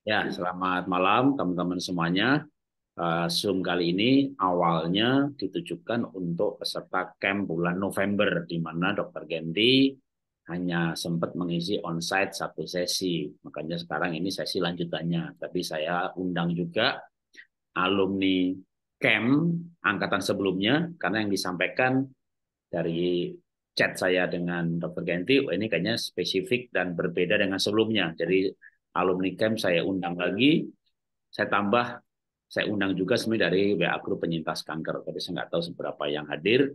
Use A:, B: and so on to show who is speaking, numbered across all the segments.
A: Ya, iya. selamat malam teman-teman semuanya. Eh, Zoom kali ini awalnya ditujukan untuk peserta camp bulan November, di mana Dr. Genti hanya sempat mengisi onsite satu sesi. Makanya sekarang ini sesi lanjutannya. Tapi saya undang juga alumni camp angkatan sebelumnya, karena yang disampaikan dari chat saya dengan Dr. Genti, ini kayaknya spesifik dan berbeda dengan sebelumnya. Jadi alumni camp saya undang lagi, saya tambah, saya undang juga sebenarnya dari WA Group Penyintas Kanker. Tapi saya nggak tahu seberapa yang hadir.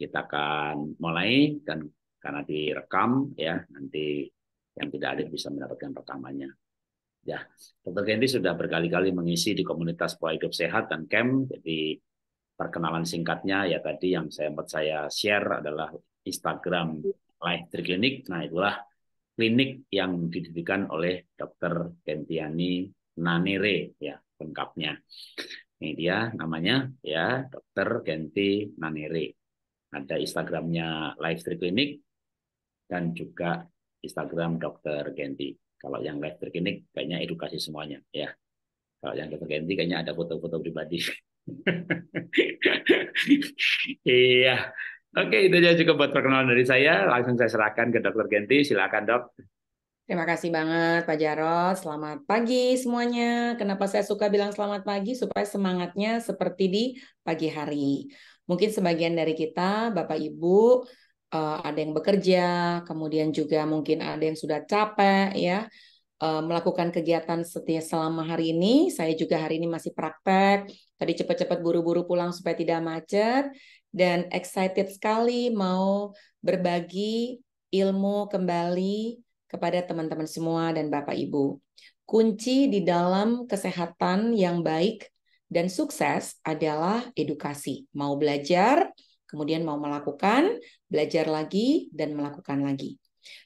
A: Kita akan mulai dan karena direkam ya nanti yang tidak hadir bisa mendapatkan rekamannya. Ya, Dr. Kendi sudah berkali-kali mengisi di komunitas pola hidup sehat dan camp. Jadi perkenalan singkatnya ya tadi yang saya buat saya share adalah Instagram Live Triklinik. Nah itulah klinik yang didirikan oleh Dr. Gentiani Nanere ya lengkapnya. Ini dia namanya ya Dr. Genti Nanere. Ada Instagramnya live Lifestyle Clinic dan juga Instagram Dr. Genti. Kalau yang live Lifestyle Clinic kayaknya edukasi semuanya ya. Kalau yang Dr. Genti kayaknya ada foto-foto pribadi. iya, Oke, itu aja cukup buat perkenalan dari saya. Langsung saya serahkan ke Dokter Genti. Silakan dok.
B: Terima kasih banget Pak Jarot. Selamat pagi semuanya. Kenapa saya suka bilang selamat pagi? Supaya semangatnya seperti di pagi hari. Mungkin sebagian dari kita, Bapak Ibu, eh, ada yang bekerja, kemudian juga mungkin ada yang sudah capek ya eh, melakukan kegiatan setiap selama hari ini. Saya juga hari ini masih praktek. Tadi cepat-cepat buru-buru pulang supaya tidak macet dan excited sekali mau berbagi ilmu kembali kepada teman-teman semua dan Bapak Ibu. Kunci di dalam kesehatan yang baik dan sukses adalah edukasi. Mau belajar, kemudian mau melakukan, belajar lagi, dan melakukan lagi.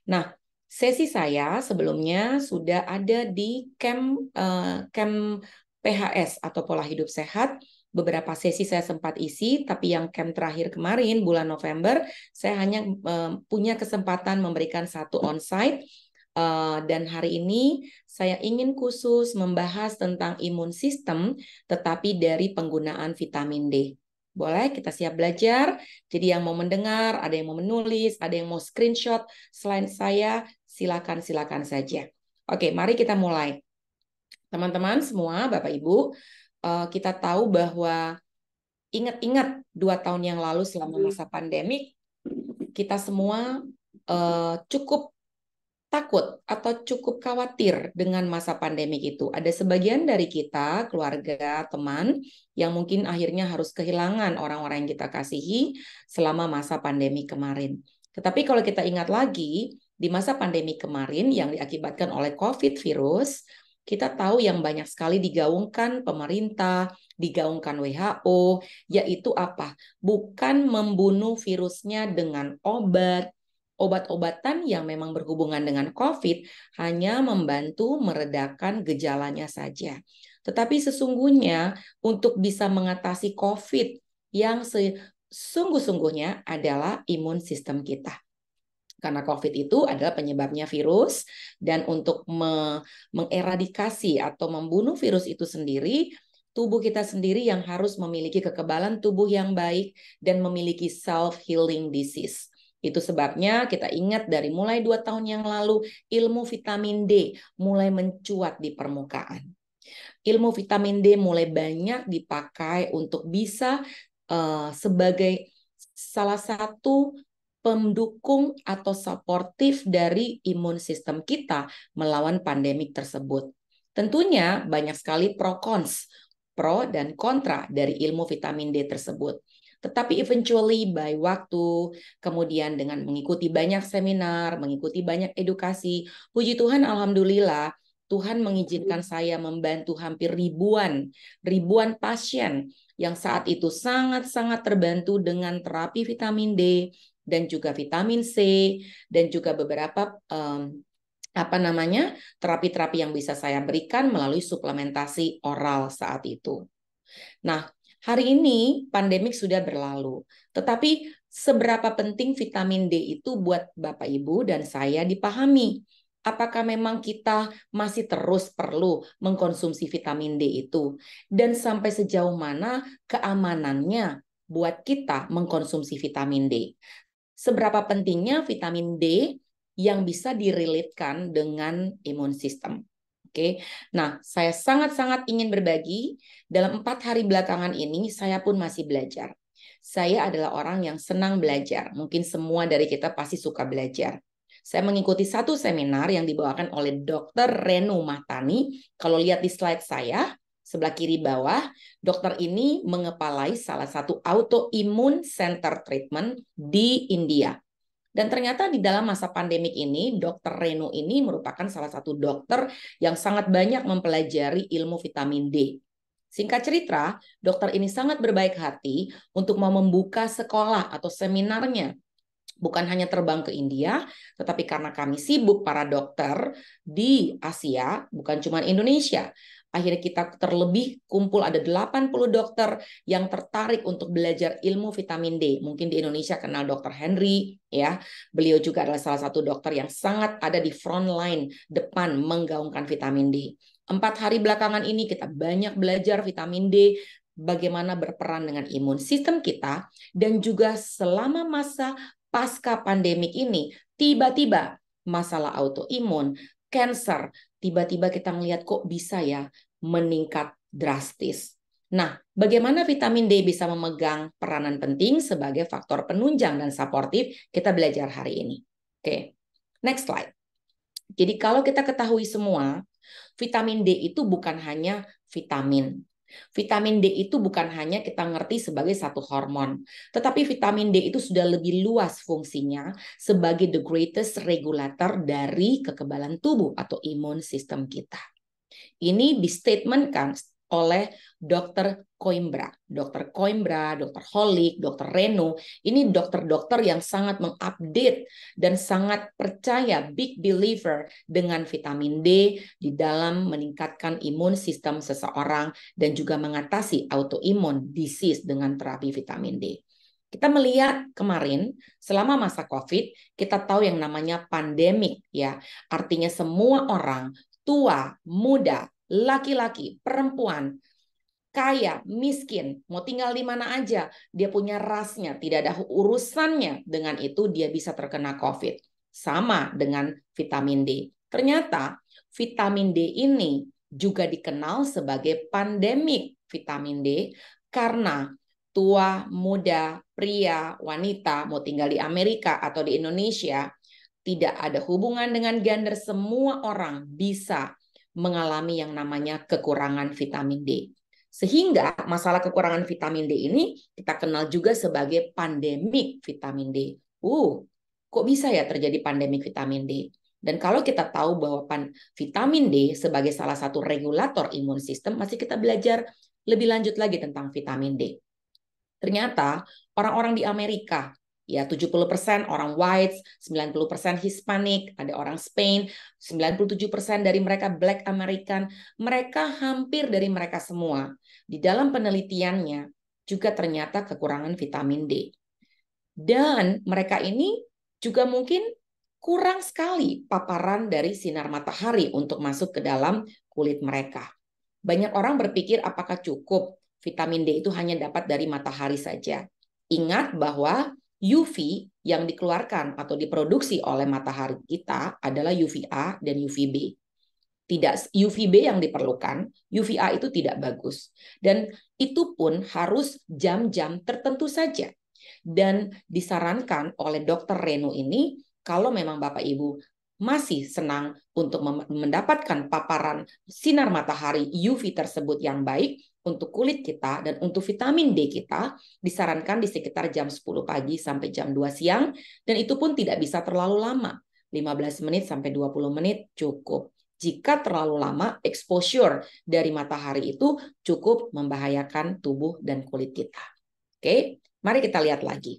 B: Nah, sesi saya sebelumnya sudah ada di camp, uh, camp PHS atau pola hidup sehat beberapa sesi saya sempat isi, tapi yang camp terakhir kemarin bulan November saya hanya eh, punya kesempatan memberikan satu onsite Uh, dan hari ini saya ingin khusus membahas tentang imun sistem, tetapi dari penggunaan vitamin D. Boleh kita siap belajar. Jadi yang mau mendengar, ada yang mau menulis, ada yang mau screenshot selain saya, silakan silakan saja. Oke, mari kita mulai. Teman-teman semua, Bapak Ibu, uh, kita tahu bahwa ingat-ingat dua tahun yang lalu selama hmm. masa pandemik kita semua uh, cukup takut atau cukup khawatir dengan masa pandemi itu. Ada sebagian dari kita, keluarga, teman, yang mungkin akhirnya harus kehilangan orang-orang yang kita kasihi selama masa pandemi kemarin. Tetapi kalau kita ingat lagi, di masa pandemi kemarin yang diakibatkan oleh COVID virus, kita tahu yang banyak sekali digaungkan pemerintah, digaungkan WHO, yaitu apa? Bukan membunuh virusnya dengan obat. Obat-obatan yang memang berhubungan dengan COVID hanya membantu meredakan gejalanya saja. Tetapi sesungguhnya untuk bisa mengatasi COVID yang sesungguh sungguhnya adalah imun sistem kita karena COVID itu adalah penyebabnya virus dan untuk me mengeradikasi atau membunuh virus itu sendiri tubuh kita sendiri yang harus memiliki kekebalan tubuh yang baik dan memiliki self healing disease. Itu sebabnya kita ingat dari mulai dua tahun yang lalu ilmu vitamin D mulai mencuat di permukaan. Ilmu vitamin D mulai banyak dipakai untuk bisa uh, sebagai salah satu pendukung atau suportif dari imun sistem kita melawan pandemik tersebut. Tentunya banyak sekali pro cons, pro dan kontra dari ilmu vitamin D tersebut. Tetapi eventually by waktu, kemudian dengan mengikuti banyak seminar, mengikuti banyak edukasi, puji Tuhan alhamdulillah Tuhan mengizinkan saya membantu hampir ribuan, ribuan pasien yang saat itu sangat-sangat terbantu dengan terapi vitamin D, dan juga vitamin C dan juga beberapa um, apa namanya terapi-terapi yang bisa saya berikan melalui suplementasi oral saat itu. Nah, hari ini pandemik sudah berlalu, tetapi seberapa penting vitamin D itu buat Bapak Ibu dan saya dipahami. Apakah memang kita masih terus perlu mengkonsumsi vitamin D itu dan sampai sejauh mana keamanannya buat kita mengkonsumsi vitamin D seberapa pentingnya vitamin D yang bisa dirilitkan dengan imun sistem. Oke, nah saya sangat-sangat ingin berbagi dalam empat hari belakangan ini saya pun masih belajar. Saya adalah orang yang senang belajar. Mungkin semua dari kita pasti suka belajar. Saya mengikuti satu seminar yang dibawakan oleh Dr. Renu Matani. Kalau lihat di slide saya, sebelah kiri bawah, dokter ini mengepalai salah satu autoimun center treatment di India. Dan ternyata di dalam masa pandemik ini, dokter Reno ini merupakan salah satu dokter yang sangat banyak mempelajari ilmu vitamin D. Singkat cerita, dokter ini sangat berbaik hati untuk mau membuka sekolah atau seminarnya bukan hanya terbang ke India, tetapi karena kami sibuk para dokter di Asia, bukan cuma Indonesia. Akhirnya kita terlebih kumpul ada 80 dokter yang tertarik untuk belajar ilmu vitamin D. Mungkin di Indonesia kenal dokter Henry ya. Beliau juga adalah salah satu dokter yang sangat ada di front line depan menggaungkan vitamin D. Empat hari belakangan ini kita banyak belajar vitamin D, bagaimana berperan dengan imun sistem kita dan juga selama masa pasca pandemik ini tiba-tiba masalah autoimun, cancer, tiba-tiba kita melihat kok bisa ya meningkat drastis. Nah, bagaimana vitamin D bisa memegang peranan penting sebagai faktor penunjang dan suportif? Kita belajar hari ini. Oke, next slide. Jadi kalau kita ketahui semua, vitamin D itu bukan hanya vitamin. Vitamin D itu bukan hanya kita ngerti sebagai satu hormon, tetapi vitamin D itu sudah lebih luas fungsinya sebagai the greatest regulator dari kekebalan tubuh atau imun sistem kita. Ini di statement kan oleh dokter Coimbra. dokter Coimbra, dokter Holik, dokter Reno, ini dokter-dokter yang sangat mengupdate dan sangat percaya big believer dengan vitamin D di dalam meningkatkan imun sistem seseorang dan juga mengatasi autoimun disease dengan terapi vitamin D. Kita melihat kemarin selama masa COVID, kita tahu yang namanya pandemik ya. Artinya semua orang tua, muda, laki-laki, perempuan, kaya, miskin, mau tinggal di mana aja, dia punya rasnya, tidak ada urusannya. Dengan itu dia bisa terkena COVID. Sama dengan vitamin D. Ternyata vitamin D ini juga dikenal sebagai pandemik vitamin D karena tua, muda, pria, wanita mau tinggal di Amerika atau di Indonesia tidak ada hubungan dengan gender, semua orang bisa mengalami yang namanya kekurangan vitamin D. Sehingga masalah kekurangan vitamin D ini kita kenal juga sebagai pandemik vitamin D. Uh, kok bisa ya terjadi pandemik vitamin D? Dan kalau kita tahu bahwa vitamin D sebagai salah satu regulator imun sistem, masih kita belajar lebih lanjut lagi tentang vitamin D. Ternyata orang-orang di Amerika ya 70% orang whites, 90% Hispanic, ada orang Spain, 97% dari mereka Black American, mereka hampir dari mereka semua di dalam penelitiannya juga ternyata kekurangan vitamin D. Dan mereka ini juga mungkin kurang sekali paparan dari sinar matahari untuk masuk ke dalam kulit mereka. Banyak orang berpikir apakah cukup vitamin D itu hanya dapat dari matahari saja. Ingat bahwa UV yang dikeluarkan atau diproduksi oleh matahari kita adalah UVA dan UVB. Tidak UVB yang diperlukan, UVA itu tidak bagus. Dan itu pun harus jam-jam tertentu saja. Dan disarankan oleh dokter Reno ini kalau memang Bapak Ibu masih senang untuk mendapatkan paparan sinar matahari UV tersebut yang baik, untuk kulit kita dan untuk vitamin D kita disarankan di sekitar jam 10 pagi sampai jam 2 siang dan itu pun tidak bisa terlalu lama. 15 menit sampai 20 menit cukup. Jika terlalu lama exposure dari matahari itu cukup membahayakan tubuh dan kulit kita. Oke, mari kita lihat lagi.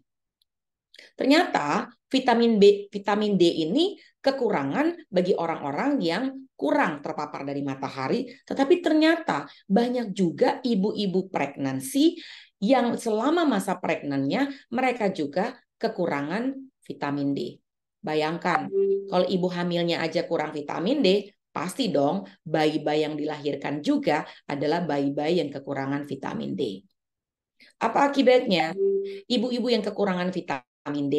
B: Ternyata vitamin B, vitamin D ini kekurangan bagi orang-orang yang kurang terpapar dari matahari, tetapi ternyata banyak juga ibu-ibu pregnansi yang selama masa pregnannya mereka juga kekurangan vitamin D. Bayangkan, hmm. kalau ibu hamilnya aja kurang vitamin D, pasti dong bayi-bayi yang dilahirkan juga adalah bayi-bayi yang kekurangan vitamin D. Apa akibatnya? Hmm. Ibu-ibu yang kekurangan vitamin vitamin D,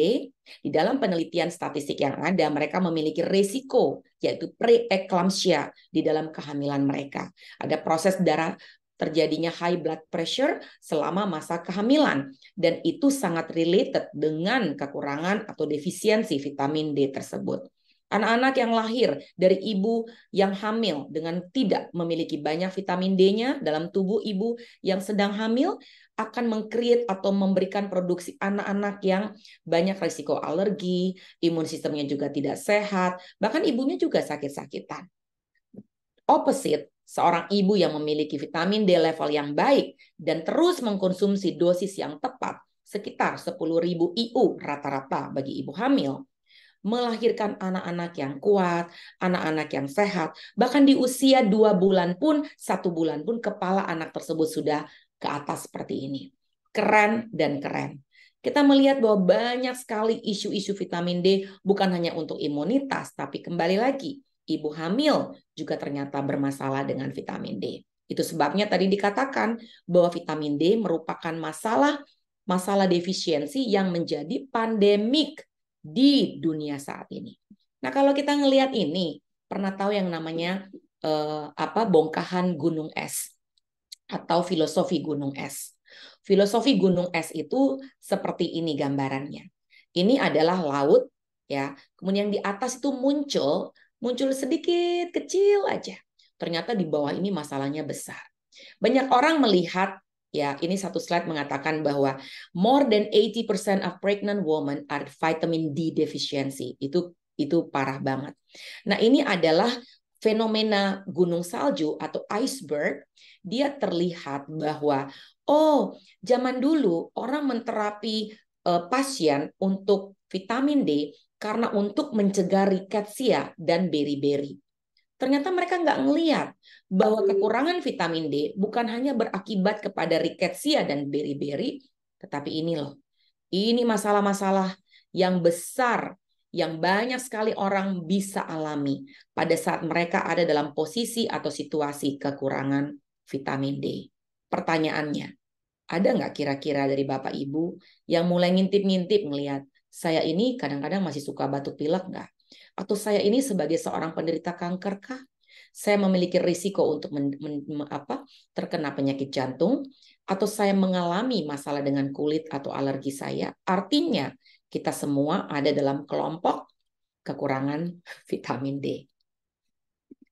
B: di dalam penelitian statistik yang ada, mereka memiliki resiko, yaitu preeklampsia di dalam kehamilan mereka. Ada proses darah terjadinya high blood pressure selama masa kehamilan dan itu sangat related dengan kekurangan atau defisiensi vitamin D tersebut. Anak-anak yang lahir dari ibu yang hamil dengan tidak memiliki banyak vitamin D-nya dalam tubuh ibu yang sedang hamil akan mengkreat atau memberikan produksi anak-anak yang banyak risiko alergi, imun sistemnya juga tidak sehat, bahkan ibunya juga sakit-sakitan. Opposite, seorang ibu yang memiliki vitamin D level yang baik dan terus mengkonsumsi dosis yang tepat, sekitar 10.000 IU rata-rata bagi ibu hamil, melahirkan anak-anak yang kuat, anak-anak yang sehat. Bahkan di usia dua bulan pun, satu bulan pun kepala anak tersebut sudah ke atas seperti ini. Keren dan keren. Kita melihat bahwa banyak sekali isu-isu vitamin D bukan hanya untuk imunitas, tapi kembali lagi, ibu hamil juga ternyata bermasalah dengan vitamin D. Itu sebabnya tadi dikatakan bahwa vitamin D merupakan masalah masalah defisiensi yang menjadi pandemik di dunia saat ini. Nah, kalau kita ngelihat ini, pernah tahu yang namanya eh, apa bongkahan gunung es atau filosofi gunung es. Filosofi gunung es itu seperti ini gambarannya. Ini adalah laut ya. Kemudian di atas itu muncul muncul sedikit kecil aja. Ternyata di bawah ini masalahnya besar. Banyak orang melihat ya, ini satu slide mengatakan bahwa more than 80% of pregnant women are vitamin D deficiency. Itu itu parah banget. Nah, ini adalah fenomena gunung salju atau iceberg, dia terlihat bahwa oh, zaman dulu orang menterapi uh, pasien untuk vitamin D karena untuk mencegah rickettsia dan beri-beri. Ternyata mereka nggak ngeliat bahwa kekurangan vitamin D bukan hanya berakibat kepada rickettsia dan beri-beri, tetapi ini loh, ini masalah-masalah yang besar yang banyak sekali orang bisa alami pada saat mereka ada dalam posisi atau situasi kekurangan vitamin D. Pertanyaannya, ada nggak kira-kira dari Bapak Ibu yang mulai ngintip-ngintip melihat saya ini kadang-kadang masih suka batuk pilek nggak? Atau saya ini sebagai seorang penderita kanker kah? Saya memiliki risiko untuk men, men, men, apa, terkena penyakit jantung, atau saya mengalami masalah dengan kulit atau alergi saya. Artinya, kita semua ada dalam kelompok kekurangan vitamin D.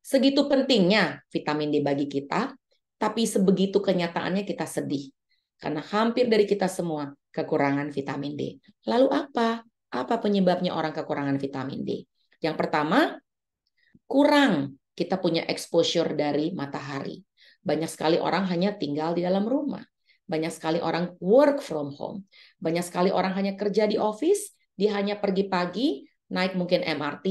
B: Segitu pentingnya vitamin D bagi kita, tapi sebegitu kenyataannya kita sedih. Karena hampir dari kita semua kekurangan vitamin D. Lalu apa? Apa penyebabnya orang kekurangan vitamin D? Yang pertama, kurang kita punya exposure dari matahari. Banyak sekali orang hanya tinggal di dalam rumah. Banyak sekali orang work from home. Banyak sekali orang hanya kerja di office, dia hanya pergi pagi, naik mungkin MRT,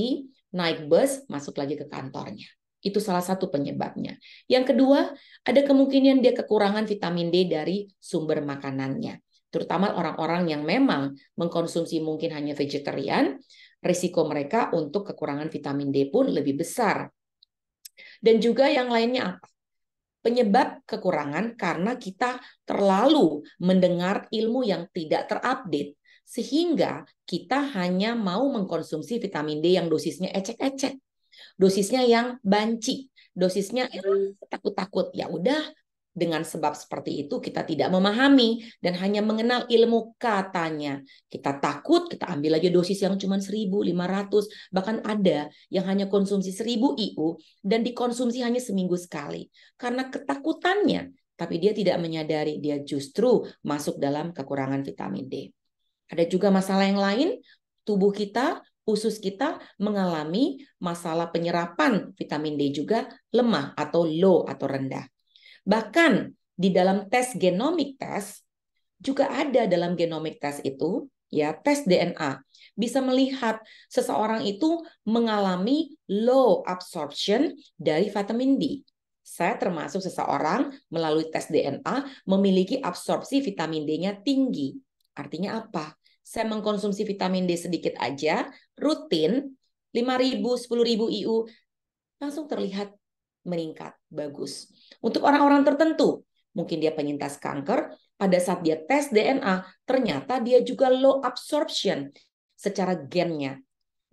B: naik bus, masuk lagi ke kantornya. Itu salah satu penyebabnya. Yang kedua, ada kemungkinan dia kekurangan vitamin D dari sumber makanannya. Terutama orang-orang yang memang mengkonsumsi mungkin hanya vegetarian, risiko mereka untuk kekurangan vitamin D pun lebih besar. Dan juga yang lainnya apa? penyebab kekurangan karena kita terlalu mendengar ilmu yang tidak terupdate sehingga kita hanya mau mengkonsumsi vitamin D yang dosisnya ecek-ecek, dosisnya yang banci, dosisnya hmm. takut-takut. Ya udah, dengan sebab seperti itu kita tidak memahami dan hanya mengenal ilmu katanya. Kita takut kita ambil aja dosis yang cuma 1.500, bahkan ada yang hanya konsumsi 1.000 IU dan dikonsumsi hanya seminggu sekali. Karena ketakutannya, tapi dia tidak menyadari dia justru masuk dalam kekurangan vitamin D. Ada juga masalah yang lain, tubuh kita usus kita mengalami masalah penyerapan vitamin D juga lemah atau low atau rendah. Bahkan di dalam tes genomic tes juga ada dalam genomic test itu ya tes DNA bisa melihat seseorang itu mengalami low absorption dari vitamin D. Saya termasuk seseorang melalui tes DNA memiliki absorpsi vitamin D-nya tinggi. Artinya apa? Saya mengkonsumsi vitamin D sedikit aja, rutin, 5.000, 10.000 IU, langsung terlihat meningkat. Bagus. Untuk orang-orang tertentu, mungkin dia penyintas kanker, pada saat dia tes DNA, ternyata dia juga low absorption secara gennya.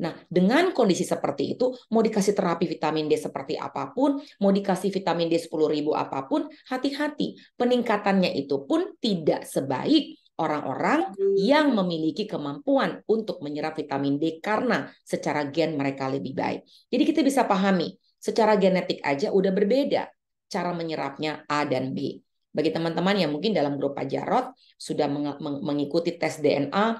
B: Nah, dengan kondisi seperti itu, mau dikasih terapi vitamin D seperti apapun, mau dikasih vitamin D 10 apapun, hati-hati. Peningkatannya itu pun tidak sebaik orang-orang iya. yang memiliki kemampuan untuk menyerap vitamin D karena secara gen mereka lebih baik. Jadi kita bisa pahami, secara genetik aja udah berbeda cara menyerapnya A dan B. Bagi teman-teman yang mungkin dalam grup Pak Jarot sudah mengikuti tes DNA,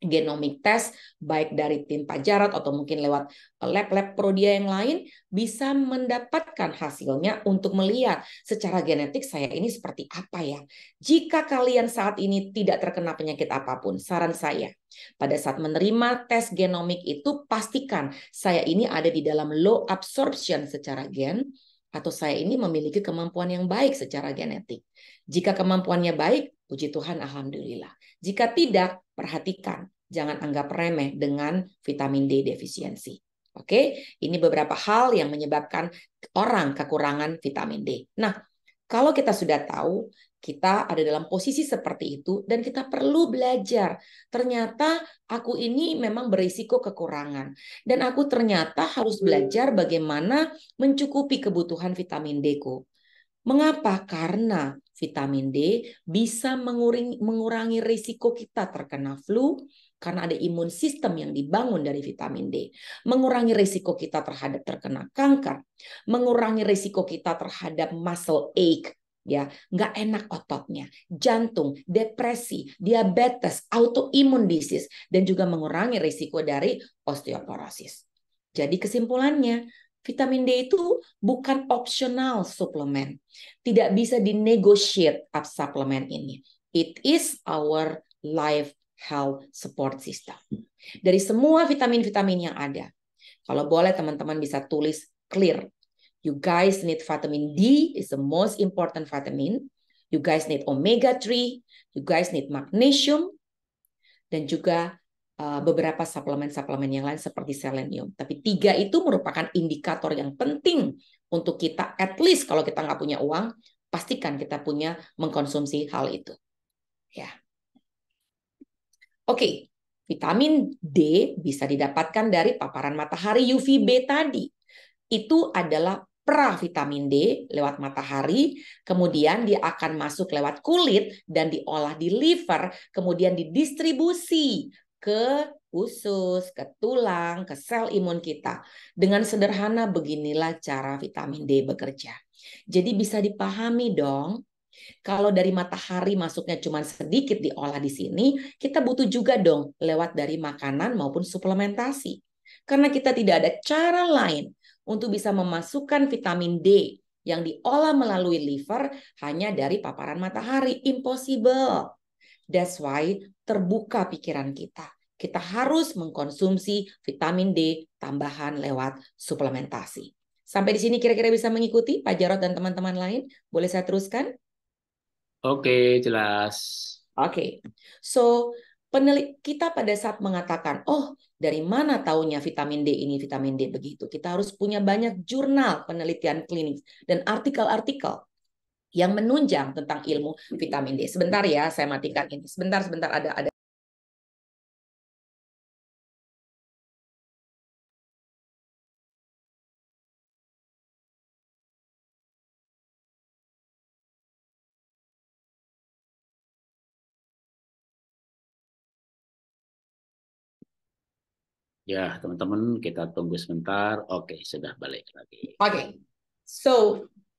B: genomic test baik dari tim Pajarat atau mungkin lewat eh, lab-lab prodia yang lain bisa mendapatkan hasilnya untuk melihat secara genetik saya ini seperti apa ya. Jika kalian saat ini tidak terkena penyakit apapun, saran saya pada saat menerima tes genomik itu pastikan saya ini ada di dalam low absorption secara gen atau saya ini memiliki kemampuan yang baik secara genetik. Jika kemampuannya baik, puji Tuhan alhamdulillah. Jika tidak, perhatikan, jangan anggap remeh dengan vitamin D defisiensi. Oke, ini beberapa hal yang menyebabkan orang kekurangan vitamin D. Nah, kalau kita sudah tahu kita ada dalam posisi seperti itu dan kita perlu belajar. Ternyata aku ini memang berisiko kekurangan dan aku ternyata harus belajar bagaimana mencukupi kebutuhan vitamin D ku. Mengapa? Karena vitamin D bisa mengurangi, risiko kita terkena flu karena ada imun sistem yang dibangun dari vitamin D. Mengurangi risiko kita terhadap terkena kanker, mengurangi risiko kita terhadap muscle ache, ya nggak enak ototnya, jantung, depresi, diabetes, autoimun disease, dan juga mengurangi risiko dari osteoporosis. Jadi kesimpulannya, Vitamin D itu bukan optional suplemen. Tidak bisa dinegosiat suplemen ini. It is our life health support system. Dari semua vitamin-vitamin yang ada. Kalau boleh teman-teman bisa tulis clear. You guys need vitamin D is the most important vitamin. You guys need omega 3, you guys need magnesium dan juga Eh, beberapa suplemen-suplemen yang lain seperti selenium. Tapi tiga itu merupakan indikator yang penting untuk kita, at least kalau kita nggak punya uang, pastikan kita punya mengkonsumsi hal itu. Ya. Oke, okay. vitamin D bisa didapatkan dari paparan matahari UVB tadi. Itu adalah pravitamin D lewat matahari, kemudian dia akan masuk lewat kulit dan diolah di liver, kemudian didistribusi ke usus, ke tulang, ke sel imun kita. Dengan sederhana beginilah cara vitamin D bekerja. Jadi bisa dipahami dong kalau dari matahari masuknya cuma sedikit diolah di sini, kita butuh juga dong lewat dari makanan maupun suplementasi. Karena kita tidak ada cara lain untuk bisa memasukkan vitamin D yang diolah melalui liver hanya dari paparan matahari. Impossible. That's why terbuka pikiran kita. Kita harus mengkonsumsi vitamin D tambahan lewat suplementasi. Sampai di sini kira-kira bisa mengikuti Pak Jarot dan teman-teman lain. Boleh saya teruskan?
A: Oke, jelas.
B: Oke. So, penelit kita pada saat mengatakan, oh dari mana taunya vitamin D ini, vitamin D begitu. Kita harus punya banyak jurnal penelitian klinis dan artikel-artikel yang menunjang tentang ilmu vitamin D. Sebentar ya, saya matikan ini. Sebentar, sebentar ada ada
A: Ya, teman-teman, kita tunggu sebentar. Oke, sudah balik lagi.
B: Oke. Okay. So,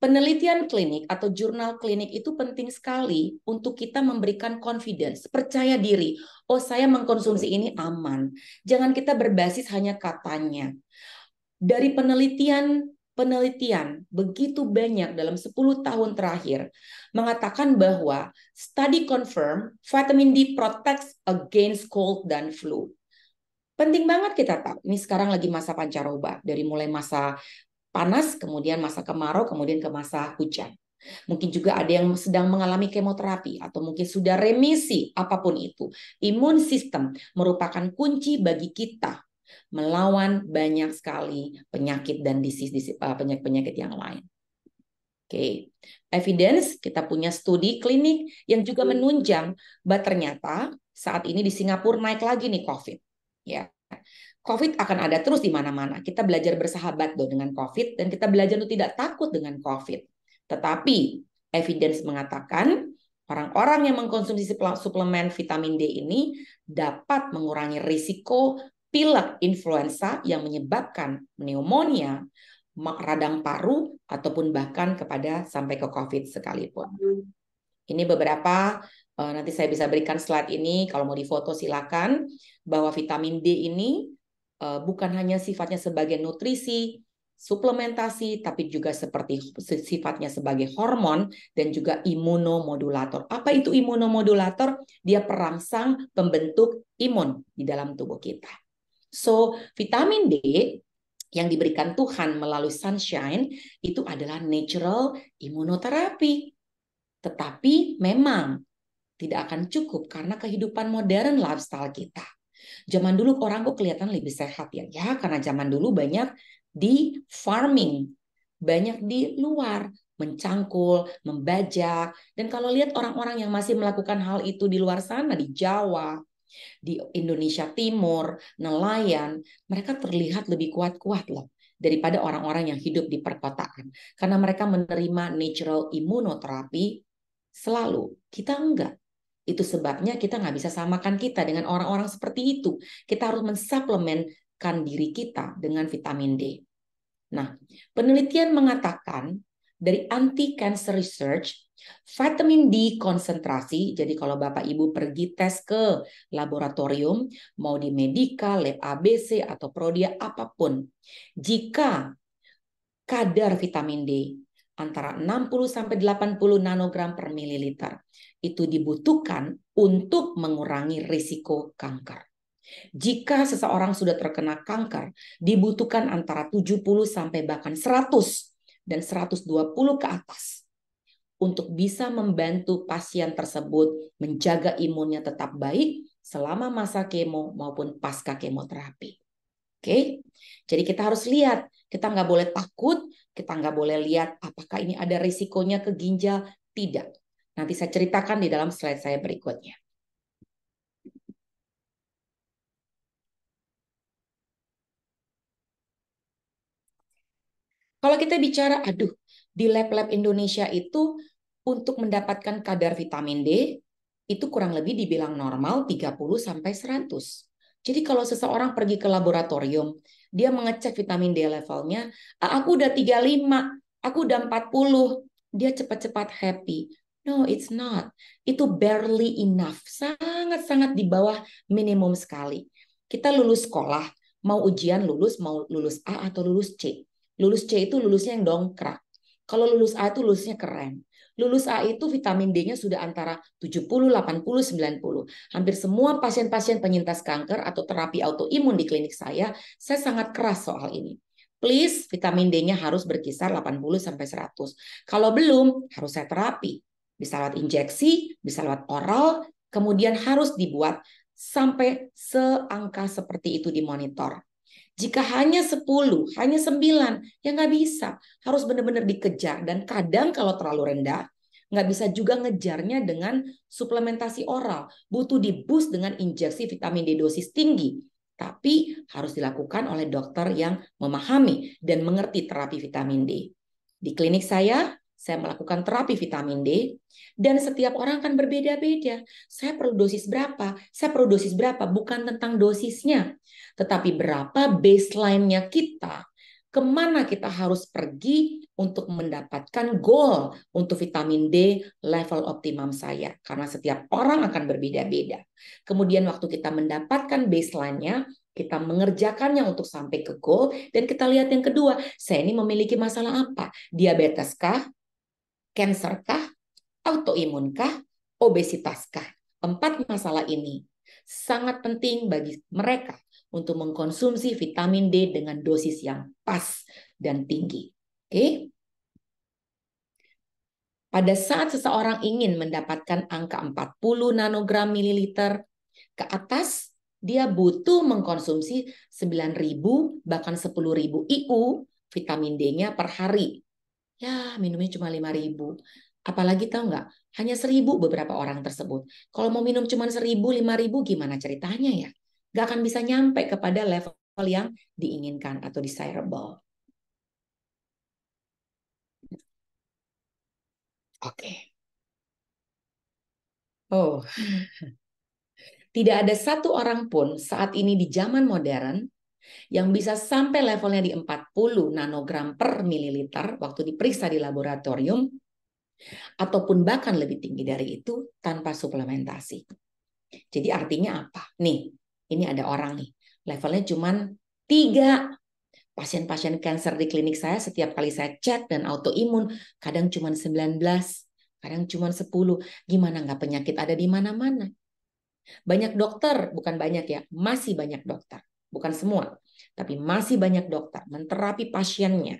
B: Penelitian klinik atau jurnal klinik itu penting sekali untuk kita memberikan confidence, percaya diri. Oh, saya mengkonsumsi ini aman. Jangan kita berbasis hanya katanya. Dari penelitian penelitian begitu banyak dalam 10 tahun terakhir mengatakan bahwa study confirm vitamin D protects against cold dan flu penting banget kita tahu. Ini sekarang lagi masa pancaroba, dari mulai masa panas, kemudian masa kemarau, kemudian ke masa hujan. Mungkin juga ada yang sedang mengalami kemoterapi atau mungkin sudah remisi, apapun itu. Imun sistem merupakan kunci bagi kita melawan banyak sekali penyakit dan eh, penyakit-penyakit yang lain. Oke, okay. evidence kita punya studi klinik yang juga hmm. menunjang, bahwa ternyata saat ini di Singapura naik lagi nih COVID. Ya, COVID akan ada terus di mana-mana. Kita belajar bersahabat dong dengan COVID dan kita belajar untuk tidak takut dengan COVID. Tetapi evidence mengatakan orang-orang yang mengkonsumsi suplemen vitamin D ini dapat mengurangi risiko pilek influenza yang menyebabkan pneumonia, radang paru ataupun bahkan kepada sampai ke COVID sekalipun. Ini beberapa eh, nanti saya bisa berikan slide ini kalau mau difoto silakan bahwa vitamin D ini Eh, bukan hanya sifatnya sebagai nutrisi, suplementasi, tapi juga seperti sifatnya sebagai hormon dan juga imunomodulator. Apa itu imunomodulator? Dia perangsang pembentuk imun di dalam tubuh kita. So, vitamin D yang diberikan Tuhan melalui sunshine itu adalah natural imunoterapi. Tetapi memang tidak akan cukup karena kehidupan modern lifestyle kita Zaman dulu orang kok kelihatan lebih sehat ya. Ya, karena zaman dulu banyak di farming, banyak di luar, mencangkul, membajak. Dan kalau lihat orang-orang yang masih melakukan hal itu di luar sana, di Jawa, di Indonesia Timur, nelayan, mereka terlihat lebih kuat-kuat loh daripada orang-orang yang hidup di perkotaan. Karena mereka menerima natural immunoterapi selalu. Kita enggak. Itu sebabnya kita nggak bisa samakan kita dengan orang-orang seperti itu. Kita harus mensuplemenkan diri kita dengan vitamin D. Nah, penelitian mengatakan dari anti-cancer research, vitamin D konsentrasi, jadi kalau Bapak Ibu pergi tes ke laboratorium, mau di Medica, Lab ABC, atau Prodia, apapun, jika kadar vitamin D antara 60 sampai 80 nanogram per mililiter itu dibutuhkan untuk mengurangi risiko kanker. Jika seseorang sudah terkena kanker, dibutuhkan antara 70 sampai bahkan 100 dan 120 ke atas untuk bisa membantu pasien tersebut menjaga imunnya tetap baik selama masa kemo maupun pasca kemoterapi. Oke, jadi kita harus lihat, kita nggak boleh takut, kita nggak boleh lihat apakah ini ada risikonya ke ginjal, tidak. Nanti saya ceritakan di dalam slide saya berikutnya. Kalau kita bicara, aduh, di lab-lab Indonesia itu untuk mendapatkan kadar vitamin D itu kurang lebih dibilang normal 30 sampai 100. Jadi kalau seseorang pergi ke laboratorium, dia mengecek vitamin D levelnya, ah, aku udah 35, aku udah 40, dia cepat-cepat happy. No, it's not. Itu barely enough, sangat-sangat di bawah minimum sekali. Kita lulus sekolah, mau ujian lulus, mau lulus A atau lulus C. Lulus C itu lulusnya yang dongkrak. Kalau lulus A itu lulusnya keren. Lulus A itu vitamin D-nya sudah antara 70, 80, 90. Hampir semua pasien-pasien penyintas kanker atau terapi autoimun di klinik saya, saya sangat keras soal ini. Please, vitamin D-nya harus berkisar 80 sampai 100. Kalau belum, harus saya terapi bisa lewat injeksi, bisa lewat oral, kemudian harus dibuat sampai seangka seperti itu dimonitor. Jika hanya 10, hanya 9, ya nggak bisa. Harus benar-benar dikejar. Dan kadang kalau terlalu rendah, nggak bisa juga ngejarnya dengan suplementasi oral. Butuh dibus dengan injeksi vitamin D dosis tinggi. Tapi harus dilakukan oleh dokter yang memahami dan mengerti terapi vitamin D. Di klinik saya, saya melakukan terapi vitamin D, dan setiap orang akan berbeda-beda. Saya perlu dosis berapa, saya perlu dosis berapa, bukan tentang dosisnya, tetapi berapa baseline-nya kita, kemana kita harus pergi untuk mendapatkan goal untuk vitamin D level optimum saya. Karena setiap orang akan berbeda-beda. Kemudian waktu kita mendapatkan baseline-nya, kita mengerjakannya untuk sampai ke goal dan kita lihat yang kedua saya ini memiliki masalah apa diabetes kah cancer kah, Autoimunkah? Obesitaskah? Empat masalah ini sangat penting bagi mereka untuk mengkonsumsi vitamin D dengan dosis yang pas dan tinggi. Oke. Pada saat seseorang ingin mendapatkan angka 40 nanogram mililiter ke atas, dia butuh mengkonsumsi 9.000 bahkan 10.000 IU vitamin D-nya per hari ya minumnya cuma lima ribu, apalagi tahu nggak hanya seribu beberapa orang tersebut kalau mau minum cuma seribu, lima ribu gimana ceritanya ya nggak akan bisa nyampe kepada level yang diinginkan atau desirable oke okay. oh hmm. tidak ada satu orang pun saat ini di zaman modern yang bisa sampai levelnya di 40 nanogram per mililiter waktu diperiksa di laboratorium ataupun bahkan lebih tinggi dari itu tanpa suplementasi. Jadi artinya apa? Nih, ini ada orang nih, levelnya cuma 3 pasien-pasien kanker di klinik saya setiap kali saya cek dan autoimun kadang cuma 19, kadang cuma 10. Gimana nggak penyakit ada di mana-mana? Banyak dokter, bukan banyak ya, masih banyak dokter bukan semua, tapi masih banyak dokter menterapi pasiennya,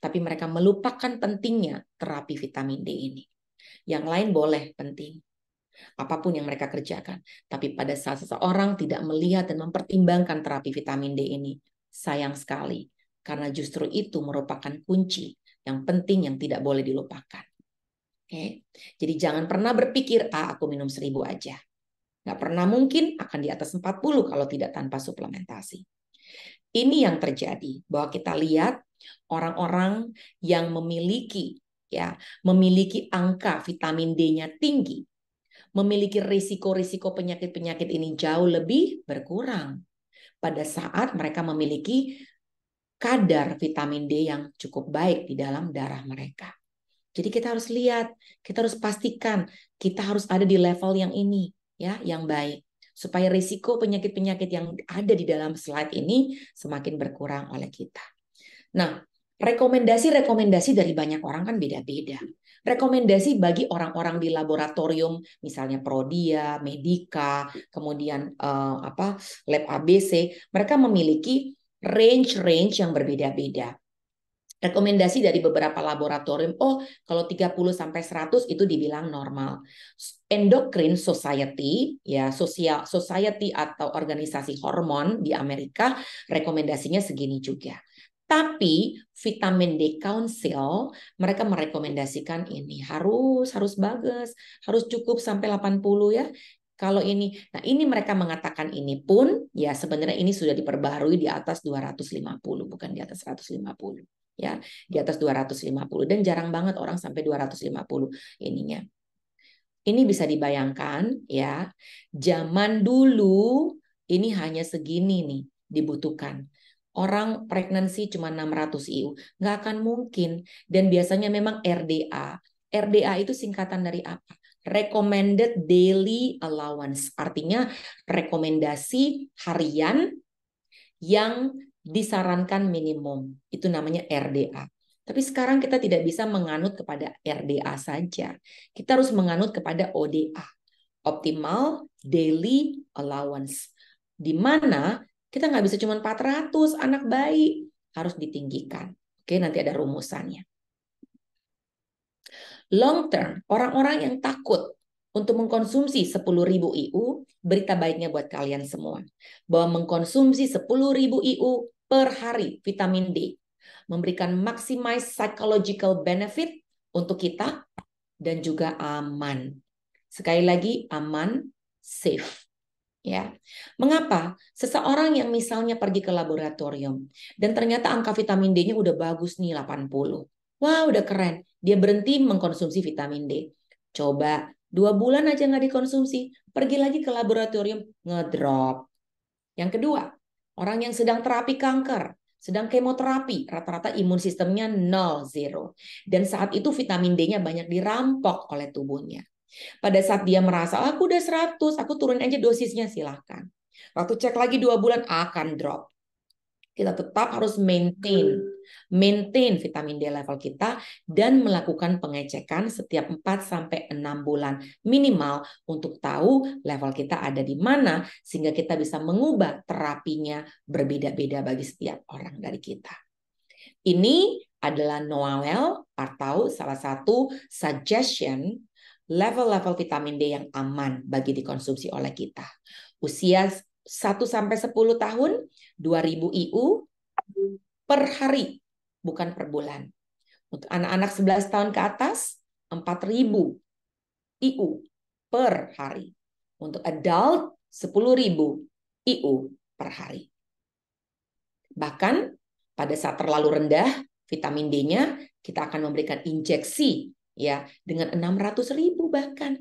B: tapi mereka melupakan pentingnya terapi vitamin D ini. Yang lain boleh penting, apapun yang mereka kerjakan. Tapi pada saat seseorang tidak melihat dan mempertimbangkan terapi vitamin D ini, sayang sekali, karena justru itu merupakan kunci yang penting yang tidak boleh dilupakan. Oke, okay. jadi jangan pernah berpikir ah aku minum seribu aja. Nggak pernah mungkin akan di atas 40 kalau tidak tanpa suplementasi. Ini yang terjadi bahwa kita lihat orang-orang yang memiliki ya, memiliki angka vitamin D-nya tinggi, memiliki risiko-risiko penyakit-penyakit ini jauh lebih berkurang pada saat mereka memiliki kadar vitamin D yang cukup baik di dalam darah mereka. Jadi kita harus lihat, kita harus pastikan kita harus ada di level yang ini ya yang baik supaya risiko penyakit-penyakit yang ada di dalam slide ini semakin berkurang oleh kita. Nah, rekomendasi-rekomendasi dari banyak orang kan beda-beda. Rekomendasi bagi orang-orang di laboratorium, misalnya Prodia, Medica, kemudian eh, apa Lab ABC, mereka memiliki range-range yang berbeda-beda rekomendasi dari beberapa laboratorium, oh kalau 30 sampai 100 itu dibilang normal. Endocrine Society, ya sosial society atau organisasi hormon di Amerika rekomendasinya segini juga. Tapi vitamin D Council mereka merekomendasikan ini harus harus bagus, harus cukup sampai 80 ya. Kalau ini, nah ini mereka mengatakan ini pun ya sebenarnya ini sudah diperbarui di atas 250 bukan di atas 150 ya di atas 250 dan jarang banget orang sampai 250 ininya. Ini bisa dibayangkan ya, zaman dulu ini hanya segini nih dibutuhkan. Orang pregnancy cuma 600 IU, nggak akan mungkin. Dan biasanya memang RDA. RDA itu singkatan dari apa? Recommended Daily Allowance. Artinya rekomendasi harian yang disarankan minimum. Itu namanya RDA. Tapi sekarang kita tidak bisa menganut kepada RDA saja. Kita harus menganut kepada ODA, Optimal Daily Allowance. Di mana kita nggak bisa cuma 400 anak bayi, harus ditinggikan. Oke, nanti ada rumusannya. Long term, orang-orang yang takut untuk mengkonsumsi 10.000 IU, berita baiknya buat kalian semua. Bahwa mengkonsumsi 10.000 IU per hari vitamin D, memberikan maximize psychological benefit untuk kita dan juga aman. Sekali lagi aman, safe. Ya. Mengapa? Seseorang yang misalnya pergi ke laboratorium dan ternyata angka vitamin D-nya udah bagus nih 80. Wah, udah keren. Dia berhenti mengkonsumsi vitamin D. Coba dua bulan aja nggak dikonsumsi, pergi lagi ke laboratorium ngedrop. Yang kedua, Orang yang sedang terapi kanker, sedang kemoterapi, rata-rata imun sistemnya nol, zero. Dan saat itu vitamin D-nya banyak dirampok oleh tubuhnya. Pada saat dia merasa, aku udah 100, aku turun aja dosisnya, silahkan. Waktu cek lagi dua bulan akan drop kita tetap harus maintain maintain vitamin D level kita dan melakukan pengecekan setiap 4 sampai 6 bulan minimal untuk tahu level kita ada di mana sehingga kita bisa mengubah terapinya berbeda-beda bagi setiap orang dari kita. Ini adalah Noel atau salah satu suggestion level-level vitamin D yang aman bagi dikonsumsi oleh kita. Usia 1 sampai 10 tahun 2000 IU per hari, bukan per bulan. Untuk anak-anak 11 tahun ke atas 4000 IU per hari. Untuk adult 10.000 IU per hari. Bahkan pada saat terlalu rendah vitamin D-nya, kita akan memberikan injeksi ya dengan 600.000 bahkan.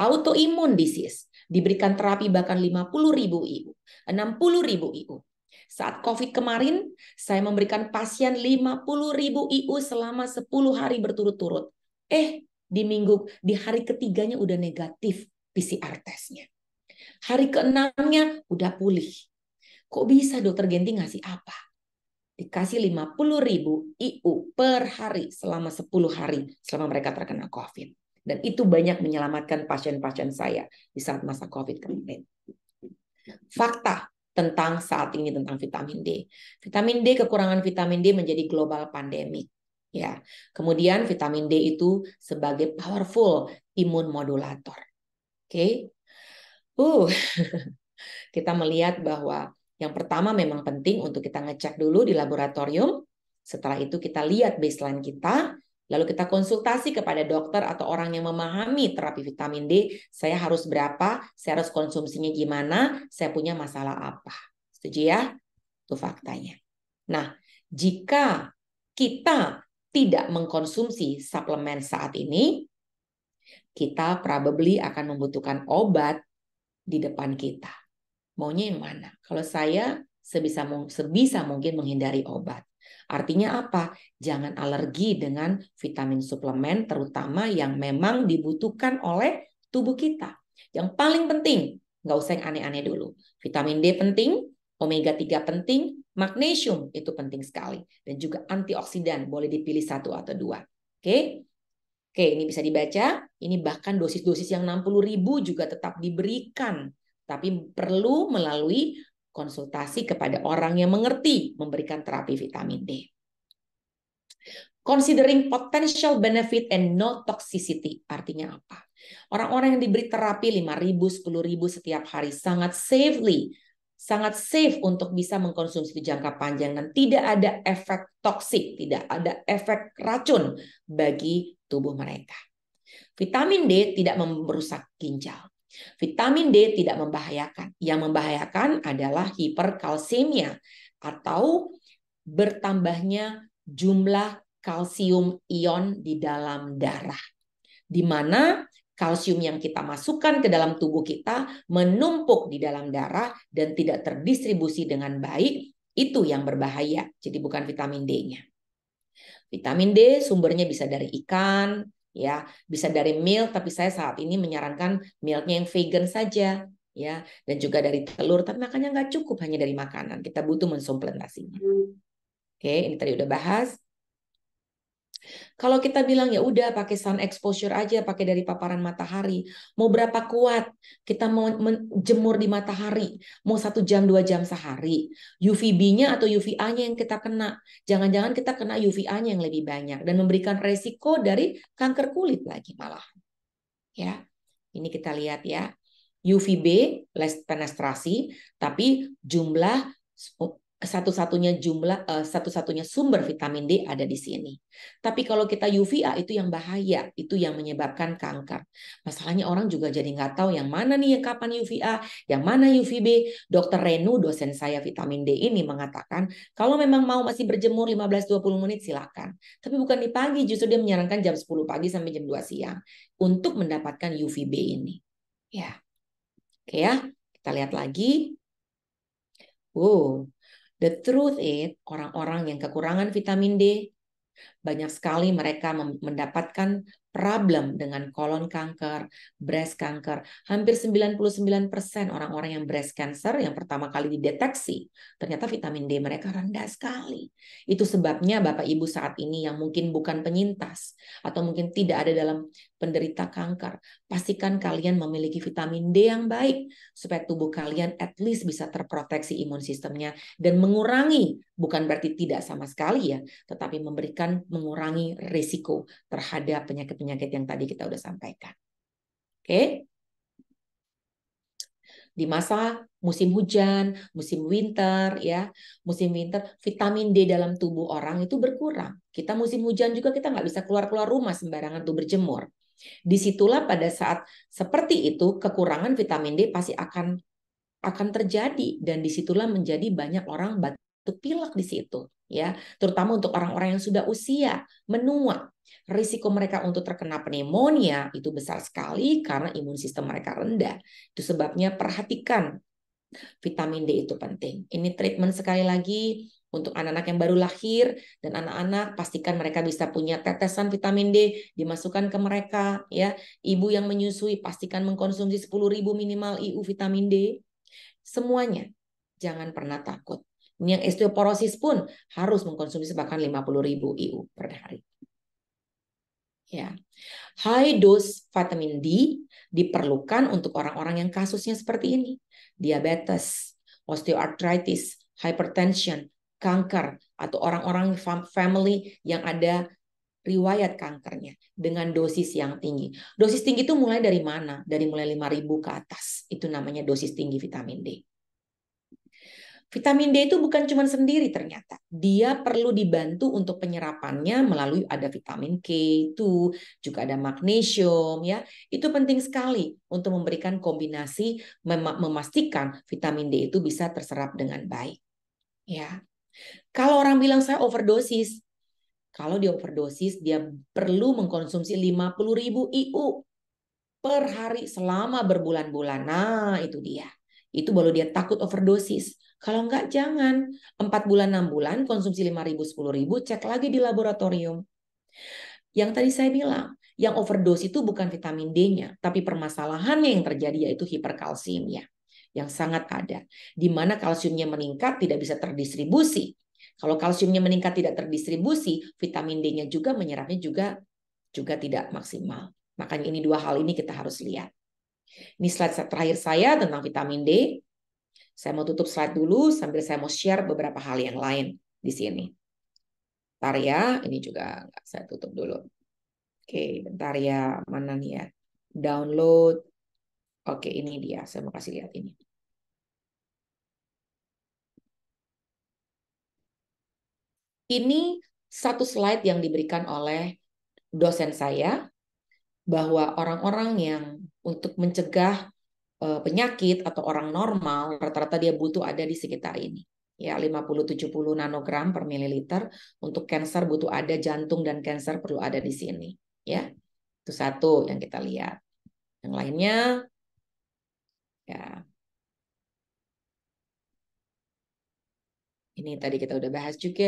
B: Autoimun disease diberikan terapi bahkan 50 ribu IU, 60 ribu IU. Saat COVID kemarin, saya memberikan pasien 50 ribu IU selama 10 hari berturut-turut. Eh, di minggu, di hari ketiganya udah negatif PCR testnya Hari keenamnya udah pulih. Kok bisa dokter Genti ngasih apa? Dikasih 50 ribu IU per hari selama 10 hari selama mereka terkena COVID. Dan itu banyak menyelamatkan pasien-pasien saya di saat masa COVID 19 Fakta tentang saat ini tentang vitamin D. Vitamin D kekurangan vitamin D menjadi global pandemi. Ya. Kemudian vitamin D itu sebagai powerful imun modulator. Oke. Okay? Uh. kita melihat bahwa yang pertama memang penting untuk kita ngecek dulu di laboratorium. Setelah itu kita lihat baseline kita, Lalu kita konsultasi kepada dokter atau orang yang memahami terapi vitamin D, saya harus berapa, saya harus konsumsinya gimana, saya punya masalah apa. Setuju ya? Itu faktanya. Nah, jika kita tidak mengkonsumsi suplemen saat ini, kita probably akan membutuhkan obat di depan kita. Maunya yang mana? Kalau saya sebisa sebisa mungkin menghindari obat. Artinya apa? Jangan alergi dengan vitamin suplemen terutama yang memang dibutuhkan oleh tubuh kita. Yang paling penting, nggak usah yang aneh-aneh dulu. Vitamin D penting, omega 3 penting, magnesium itu penting sekali. Dan juga antioksidan, boleh dipilih satu atau dua. Oke? Oke, ini bisa dibaca. Ini bahkan dosis-dosis yang 60 ribu juga tetap diberikan. Tapi perlu melalui konsultasi kepada orang yang mengerti memberikan terapi vitamin D. Considering potential benefit and no toxicity, artinya apa? Orang-orang yang diberi terapi 5.000, 10.000 setiap hari sangat safely, sangat safe untuk bisa mengkonsumsi di jangka panjang dan tidak ada efek toksik, tidak ada efek racun bagi tubuh mereka. Vitamin D tidak merusak ginjal. Vitamin D tidak membahayakan. Yang membahayakan adalah hiperkalsemia atau bertambahnya jumlah kalsium ion di dalam darah. Di mana kalsium yang kita masukkan ke dalam tubuh kita menumpuk di dalam darah dan tidak terdistribusi dengan baik, itu yang berbahaya. Jadi bukan vitamin D-nya. Vitamin D sumbernya bisa dari ikan, ya bisa dari milk tapi saya saat ini menyarankan milknya yang vegan saja ya dan juga dari telur tapi makanya nggak cukup hanya dari makanan kita butuh mensuplementasinya. Hmm. oke ini tadi udah bahas kalau kita bilang ya udah pakai sun exposure aja, pakai dari paparan matahari. Mau berapa kuat? Kita mau jemur di matahari. Mau satu jam dua jam sehari. UVB-nya atau UVA-nya yang kita kena. Jangan-jangan kita kena UVA-nya yang lebih banyak dan memberikan resiko dari kanker kulit lagi malah Ya, ini kita lihat ya. UVB less penetrasi, tapi jumlah satu-satunya jumlah uh, satu-satunya sumber vitamin D ada di sini. Tapi kalau kita UVA itu yang bahaya, itu yang menyebabkan kanker. Masalahnya orang juga jadi nggak tahu yang mana nih yang kapan UVA, yang mana UVB. Dokter Renu dosen saya vitamin D ini mengatakan kalau memang mau masih berjemur 15-20 menit silakan. Tapi bukan di pagi, justru dia menyarankan jam 10 pagi sampai jam 2 siang untuk mendapatkan UVB ini. Ya. Oke ya, kita lihat lagi. Wow, The truth is, orang-orang yang kekurangan vitamin D banyak sekali mereka mendapatkan problem dengan kolon kanker, breast kanker. Hampir 99% orang-orang yang breast cancer yang pertama kali dideteksi, ternyata vitamin D mereka rendah sekali. Itu sebabnya Bapak Ibu saat ini yang mungkin bukan penyintas atau mungkin tidak ada dalam penderita kanker, pastikan kalian memiliki vitamin D yang baik supaya tubuh kalian at least bisa terproteksi imun sistemnya dan mengurangi bukan berarti tidak sama sekali ya, tetapi memberikan mengurangi risiko terhadap penyakit-penyakit yang tadi kita sudah sampaikan. Oke? Di masa musim hujan, musim winter ya, musim winter vitamin D dalam tubuh orang itu berkurang. Kita musim hujan juga kita nggak bisa keluar-keluar rumah sembarangan tuh berjemur. Disitulah pada saat seperti itu kekurangan vitamin D pasti akan akan terjadi dan disitulah menjadi banyak orang batuk pilek di situ ya, terutama untuk orang-orang yang sudah usia menua. Risiko mereka untuk terkena pneumonia itu besar sekali karena imun sistem mereka rendah. Itu sebabnya perhatikan vitamin D itu penting. Ini treatment sekali lagi untuk anak-anak yang baru lahir dan anak-anak pastikan mereka bisa punya tetesan vitamin D dimasukkan ke mereka ya. Ibu yang menyusui pastikan mengkonsumsi 10.000 minimal IU vitamin D. Semuanya jangan pernah takut. Ini yang osteoporosis pun harus mengkonsumsi bahkan 50.000 IU per hari. Ya. High dose vitamin D diperlukan untuk orang-orang yang kasusnya seperti ini. Diabetes, osteoarthritis, hypertension, kanker, atau orang-orang family yang ada riwayat kankernya dengan dosis yang tinggi. Dosis tinggi itu mulai dari mana? Dari mulai 5000 ke atas. Itu namanya dosis tinggi vitamin D. Vitamin D itu bukan cuma sendiri ternyata. Dia perlu dibantu untuk penyerapannya melalui ada vitamin K2, juga ada magnesium ya. Itu penting sekali untuk memberikan kombinasi mem memastikan vitamin D itu bisa terserap dengan baik. Ya. Kalau orang bilang saya overdosis, kalau dia overdosis dia perlu mengkonsumsi 50.000 IU per hari selama berbulan-bulan. Nah, itu dia. Itu baru dia takut overdosis kalau enggak jangan. empat bulan enam bulan konsumsi lima ribu sepuluh ribu cek lagi di laboratorium. Yang tadi saya bilang, yang overdose itu bukan vitamin D-nya, tapi permasalahannya yang terjadi yaitu hiperkalsiumnya yang sangat ada. Di mana kalsiumnya meningkat tidak bisa terdistribusi. Kalau kalsiumnya meningkat tidak terdistribusi, vitamin D-nya juga menyerapnya juga juga tidak maksimal. Makanya ini dua hal ini kita harus lihat. Ini slide terakhir saya tentang vitamin D. Saya mau tutup slide dulu sambil saya mau share beberapa hal yang lain di sini. Bentar ya, ini juga nggak saya tutup dulu. Oke, bentar ya, mana nih ya? Download. Oke, ini dia. Saya mau kasih lihat ini. Ini satu slide yang diberikan oleh dosen saya bahwa orang-orang yang untuk mencegah Eh, penyakit atau orang normal rata-rata dia butuh ada di sekitar ini ya 50-70 nanogram per mililiter untuk cancer butuh ada jantung dan cancer perlu ada di sini ya itu satu yang kita lihat yang lainnya ya ini tadi kita udah bahas juga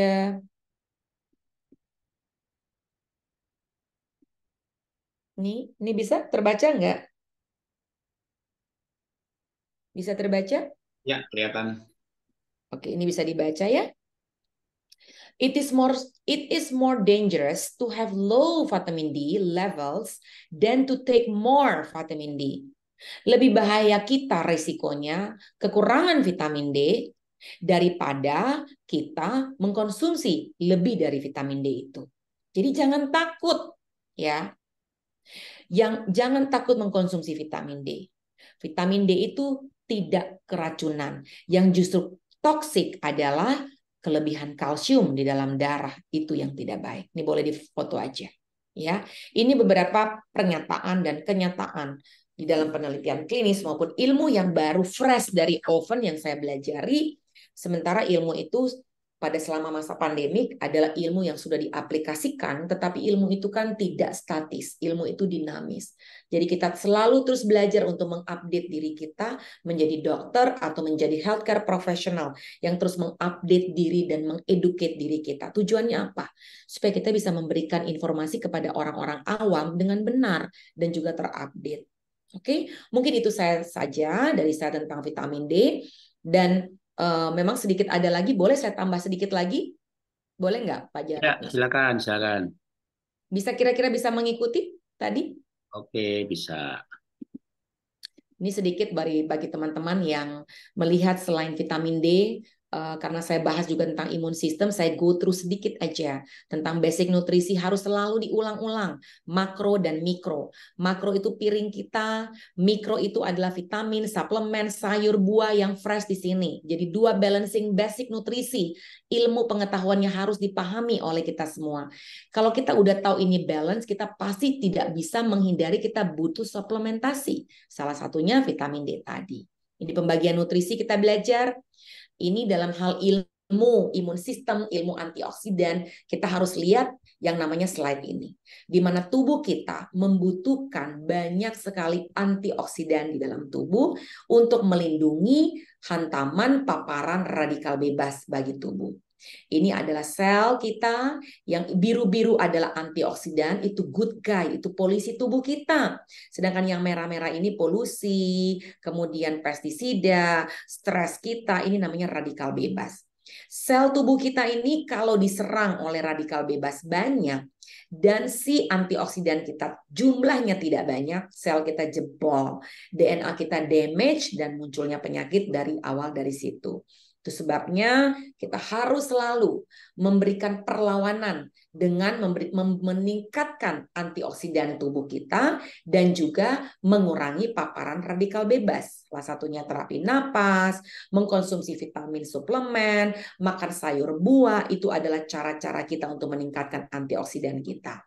B: ini ini bisa terbaca nggak bisa terbaca?
A: Ya, kelihatan.
B: Oke, ini bisa dibaca ya. It is more it is more dangerous to have low vitamin D levels than to take more vitamin D. Lebih bahaya kita resikonya kekurangan vitamin D daripada kita mengkonsumsi lebih dari vitamin D itu. Jadi jangan takut ya. Yang jangan takut mengkonsumsi vitamin D. Vitamin D itu tidak keracunan. Yang justru toksik adalah kelebihan kalsium di dalam darah itu yang tidak baik. Ini boleh difoto aja. Ya, ini beberapa pernyataan dan kenyataan di dalam penelitian klinis maupun ilmu yang baru fresh dari oven yang saya belajari. Sementara ilmu itu pada selama masa pandemik adalah ilmu yang sudah diaplikasikan, tetapi ilmu itu kan tidak statis, ilmu itu dinamis. Jadi kita selalu terus belajar untuk mengupdate diri kita menjadi dokter atau menjadi healthcare professional yang terus mengupdate diri dan mengeduket diri kita. Tujuannya apa? Supaya kita bisa memberikan informasi kepada orang-orang awam dengan benar dan juga terupdate. Oke, mungkin itu saya saja dari saya tentang vitamin D dan Eh, memang sedikit ada lagi, boleh saya tambah sedikit lagi? Boleh nggak Pak Jarod? Ya,
A: silakan, silakan.
B: Bisa kira-kira bisa mengikuti tadi?
A: Oke, bisa.
B: Ini sedikit bagi bagi teman-teman yang melihat selain vitamin D, Eh, karena saya bahas juga tentang imun sistem, saya go through sedikit aja tentang basic nutrisi harus selalu diulang-ulang, makro dan mikro. Makro itu piring kita, mikro itu adalah vitamin, suplemen, sayur, buah yang fresh di sini. Jadi dua balancing basic nutrisi, ilmu pengetahuannya harus dipahami oleh kita semua. Kalau kita udah tahu ini balance, kita pasti tidak bisa menghindari kita butuh suplementasi. Salah satunya vitamin D tadi. Ini pembagian nutrisi kita belajar, ini dalam hal ilmu, imun sistem, ilmu antioksidan, kita harus lihat yang namanya slide ini. Di mana tubuh kita membutuhkan banyak sekali antioksidan di dalam tubuh untuk melindungi hantaman paparan radikal bebas bagi tubuh. Ini adalah sel kita yang biru-biru adalah antioksidan, itu good guy, itu polisi tubuh kita. Sedangkan yang merah-merah ini polusi, kemudian pestisida, stres kita, ini namanya radikal bebas. Sel tubuh kita ini kalau diserang oleh radikal bebas banyak dan si antioksidan kita jumlahnya tidak banyak, sel kita jebol, DNA kita damage dan munculnya penyakit dari awal dari situ. Itu sebabnya kita harus selalu memberikan perlawanan dengan memberi, mem, meningkatkan antioksidan tubuh kita dan juga mengurangi paparan radikal bebas. Salah satunya terapi napas, mengkonsumsi vitamin suplemen, makan sayur buah itu adalah cara-cara kita untuk meningkatkan antioksidan kita.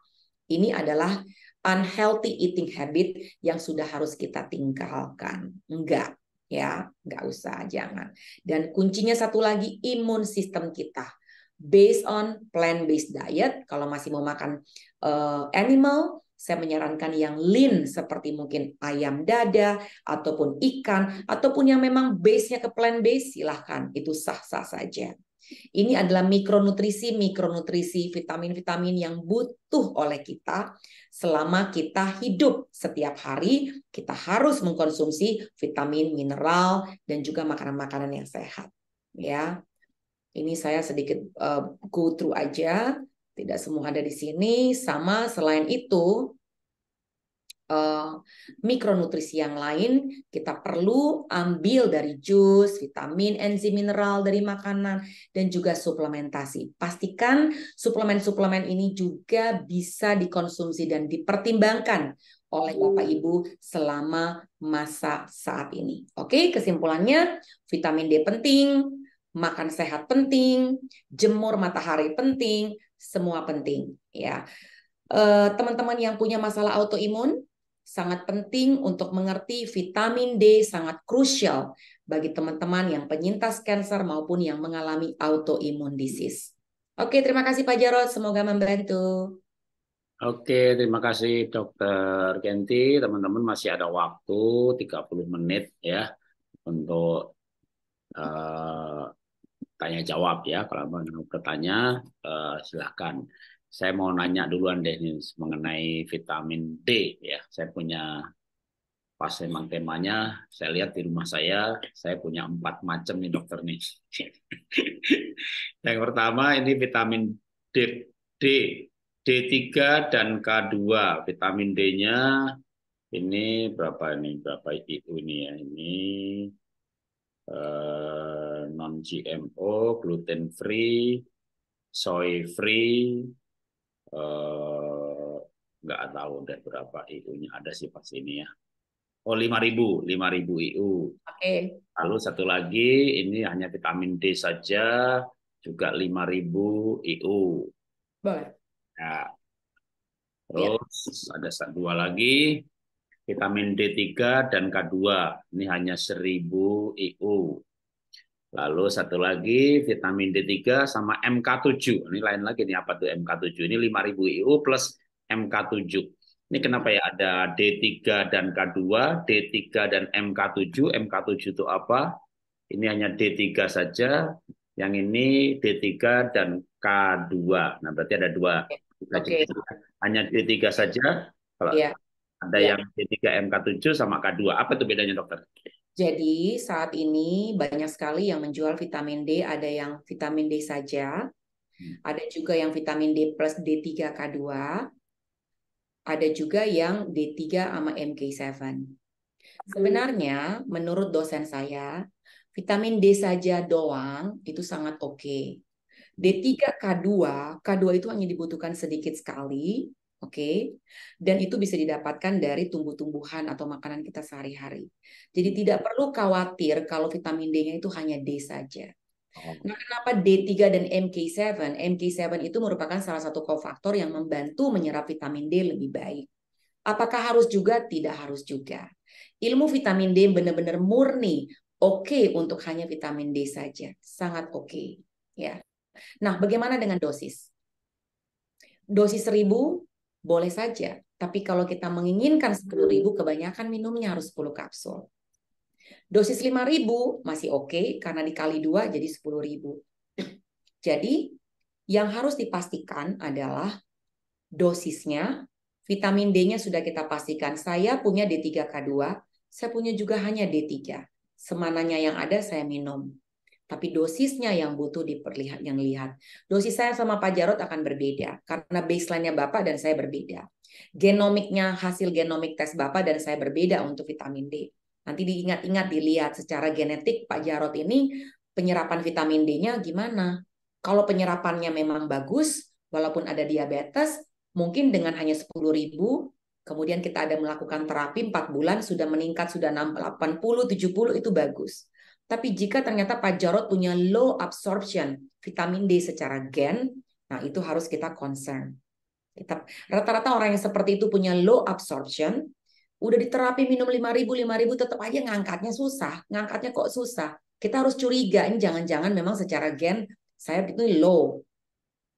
B: Ini adalah unhealthy eating habit yang sudah harus kita tinggalkan. Enggak, ya nggak usah jangan dan kuncinya satu lagi imun sistem kita based on plant based diet kalau masih mau makan uh, animal saya menyarankan yang lean seperti mungkin ayam dada ataupun ikan ataupun yang memang base-nya ke plant based silahkan itu sah-sah saja ini adalah mikronutrisi, mikronutrisi, vitamin-vitamin yang butuh oleh kita selama kita hidup setiap hari. Kita harus mengkonsumsi vitamin, mineral, dan juga makanan-makanan yang sehat. Ya, ini saya sedikit uh, go through aja. Tidak semua ada di sini. Sama selain itu, uh, mikronutrisi yang lain, kita perlu ambil dari jus, vitamin, enzim, mineral dari makanan, dan juga suplementasi. Pastikan suplemen-suplemen ini juga bisa dikonsumsi dan dipertimbangkan oleh Bapak Ibu selama masa saat ini. Oke, kesimpulannya vitamin D penting, makan sehat penting, jemur matahari penting, semua penting ya. Eh, teman-teman teman -teman yang punya masalah autoimun, sangat penting untuk mengerti vitamin D sangat krusial bagi teman-teman yang penyintas kanker maupun yang mengalami autoimun disease. Oke, terima kasih Pak Jarod, semoga membantu.
A: Oke, terima kasih Dokter Genti. Teman-teman masih ada waktu 30 menit ya untuk uh, eh, tanya jawab ya. Kalau mau bertanya uh, eh, silakan saya mau nanya duluan deh nih, mengenai vitamin D ya. Saya punya pas emang temanya saya lihat di rumah saya saya punya empat macam nih dokter nih yang pertama ini vitamin D D D3 dan K2 vitamin D-nya ini berapa ini berapa IU ini ya ini uh, non GMO gluten free soy free Eh, nggak uh, tahu deh berapa IU-nya ada sih pas ini ya. Oh, 5000, 5000 IU. Oke. Okay. Lalu satu lagi ini hanya vitamin D saja juga 5000 IU.
B: Boleh. Ya.
A: Iya. Terus yeah. ada satu dua lagi vitamin D3 dan K2. Ini hanya 1000 IU. Lalu satu lagi vitamin D3 sama MK7. Ini lain lagi nih apa tuh MK7? Ini 5000 IU plus MK7. Ini kenapa ya ada D3 dan K2, D3 dan MK7. MK7 itu apa? Ini hanya D3 saja. Yang ini D3 dan K2. Nah, berarti ada dua. Okay. Hanya D3 saja. Kalau yeah. ada yeah. yang D3 MK7 sama K2. Apa itu bedanya, dokter? Oke,
B: jadi saat ini banyak sekali yang menjual vitamin D, ada yang vitamin D saja, hmm. ada juga yang vitamin D plus D3K2, ada juga yang D3 sama MK7. Hmm. Sebenarnya menurut dosen saya, vitamin D saja doang itu sangat oke. Okay. D3K2, K2 itu hanya dibutuhkan sedikit sekali, Oke, okay? dan itu bisa didapatkan dari tumbuh-tumbuhan atau makanan kita sehari-hari. Jadi hmm. tidak perlu khawatir kalau vitamin D-nya itu hanya D saja. Oh. Nah, kenapa D3 dan MK7? MK7 itu merupakan salah satu kofaktor yang membantu menyerap vitamin D lebih baik. Apakah harus juga? Tidak harus juga. Ilmu vitamin D benar-benar murni, oke okay untuk hanya vitamin D saja, sangat oke. Okay. Ya. Nah, bagaimana dengan dosis? Dosis 1000 boleh saja. Tapi kalau kita menginginkan 10.000, hmm. kebanyakan minumnya harus 10 kapsul. Dosis 5.000 masih oke okay, karena dikali dua jadi 10.000. Jadi yang harus dipastikan adalah dosisnya, vitamin D-nya sudah kita pastikan. Saya punya D3K2, saya punya juga hanya D3. Semananya yang ada saya minum tapi dosisnya yang butuh diperlihat yang lihat. Dosis saya sama Pak Jarot akan berbeda karena baseline-nya Bapak dan saya berbeda. Genomiknya hasil genomik tes Bapak dan saya berbeda untuk vitamin D. Nanti diingat-ingat dilihat secara genetik Pak Jarot ini penyerapan vitamin D-nya gimana. Kalau penyerapannya memang bagus walaupun ada diabetes, mungkin dengan hanya 10 ribu kemudian kita ada melakukan terapi 4 bulan sudah meningkat sudah 80 70 itu bagus. Tapi jika ternyata Pak Jarod punya low absorption vitamin D secara gen, nah itu harus kita concern. Rata-rata orang yang seperti itu punya low absorption, udah diterapi minum 5000 5000 tetap aja ngangkatnya susah, ngangkatnya kok susah. Kita harus curiga ini jangan-jangan memang secara gen saya itu low.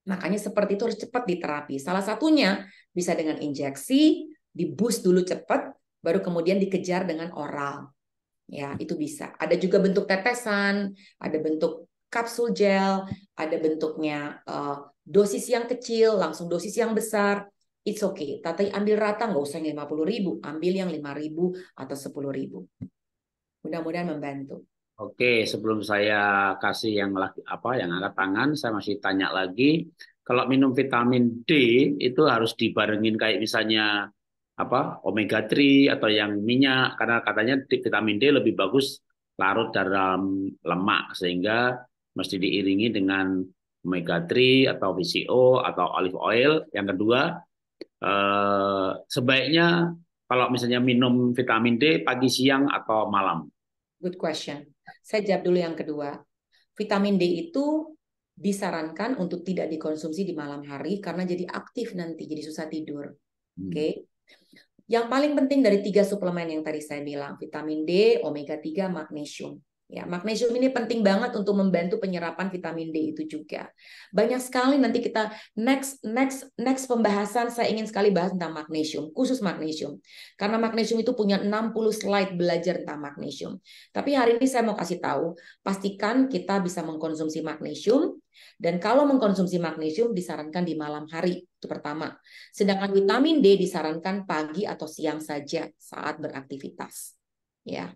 B: Makanya seperti itu harus cepat diterapi. Salah satunya bisa dengan injeksi, di boost dulu cepat, baru kemudian dikejar dengan oral ya itu bisa ada juga bentuk tetesan ada bentuk kapsul gel ada bentuknya uh, dosis yang kecil langsung dosis yang besar it's okay tapi ambil rata nggak usah yang puluh ribu ambil yang lima ribu atau sepuluh ribu mudah-mudahan membantu
A: Oke, sebelum saya kasih yang laki, apa yang angkat tangan, saya masih tanya lagi. Kalau minum vitamin D itu harus dibarengin kayak misalnya apa omega 3 atau yang minyak karena katanya vitamin D lebih bagus larut dalam lemak sehingga mesti diiringi dengan omega 3 atau VCO atau olive oil. Yang kedua, eh, sebaiknya kalau misalnya minum vitamin D pagi, siang atau malam.
B: Good question. Saya jawab dulu yang kedua. Vitamin D itu disarankan untuk tidak dikonsumsi di malam hari karena jadi aktif nanti, jadi susah tidur. Hmm. Oke. Okay? Yang paling penting dari tiga suplemen yang tadi saya bilang, vitamin D, omega 3, magnesium. Ya, magnesium ini penting banget untuk membantu penyerapan vitamin D itu juga. Banyak sekali nanti kita next next next pembahasan saya ingin sekali bahas tentang magnesium, khusus magnesium. Karena magnesium itu punya 60 slide belajar tentang magnesium. Tapi hari ini saya mau kasih tahu, pastikan kita bisa mengkonsumsi magnesium dan kalau mengkonsumsi magnesium disarankan di malam hari, itu pertama. Sedangkan vitamin D disarankan pagi atau siang saja saat beraktivitas. Ya.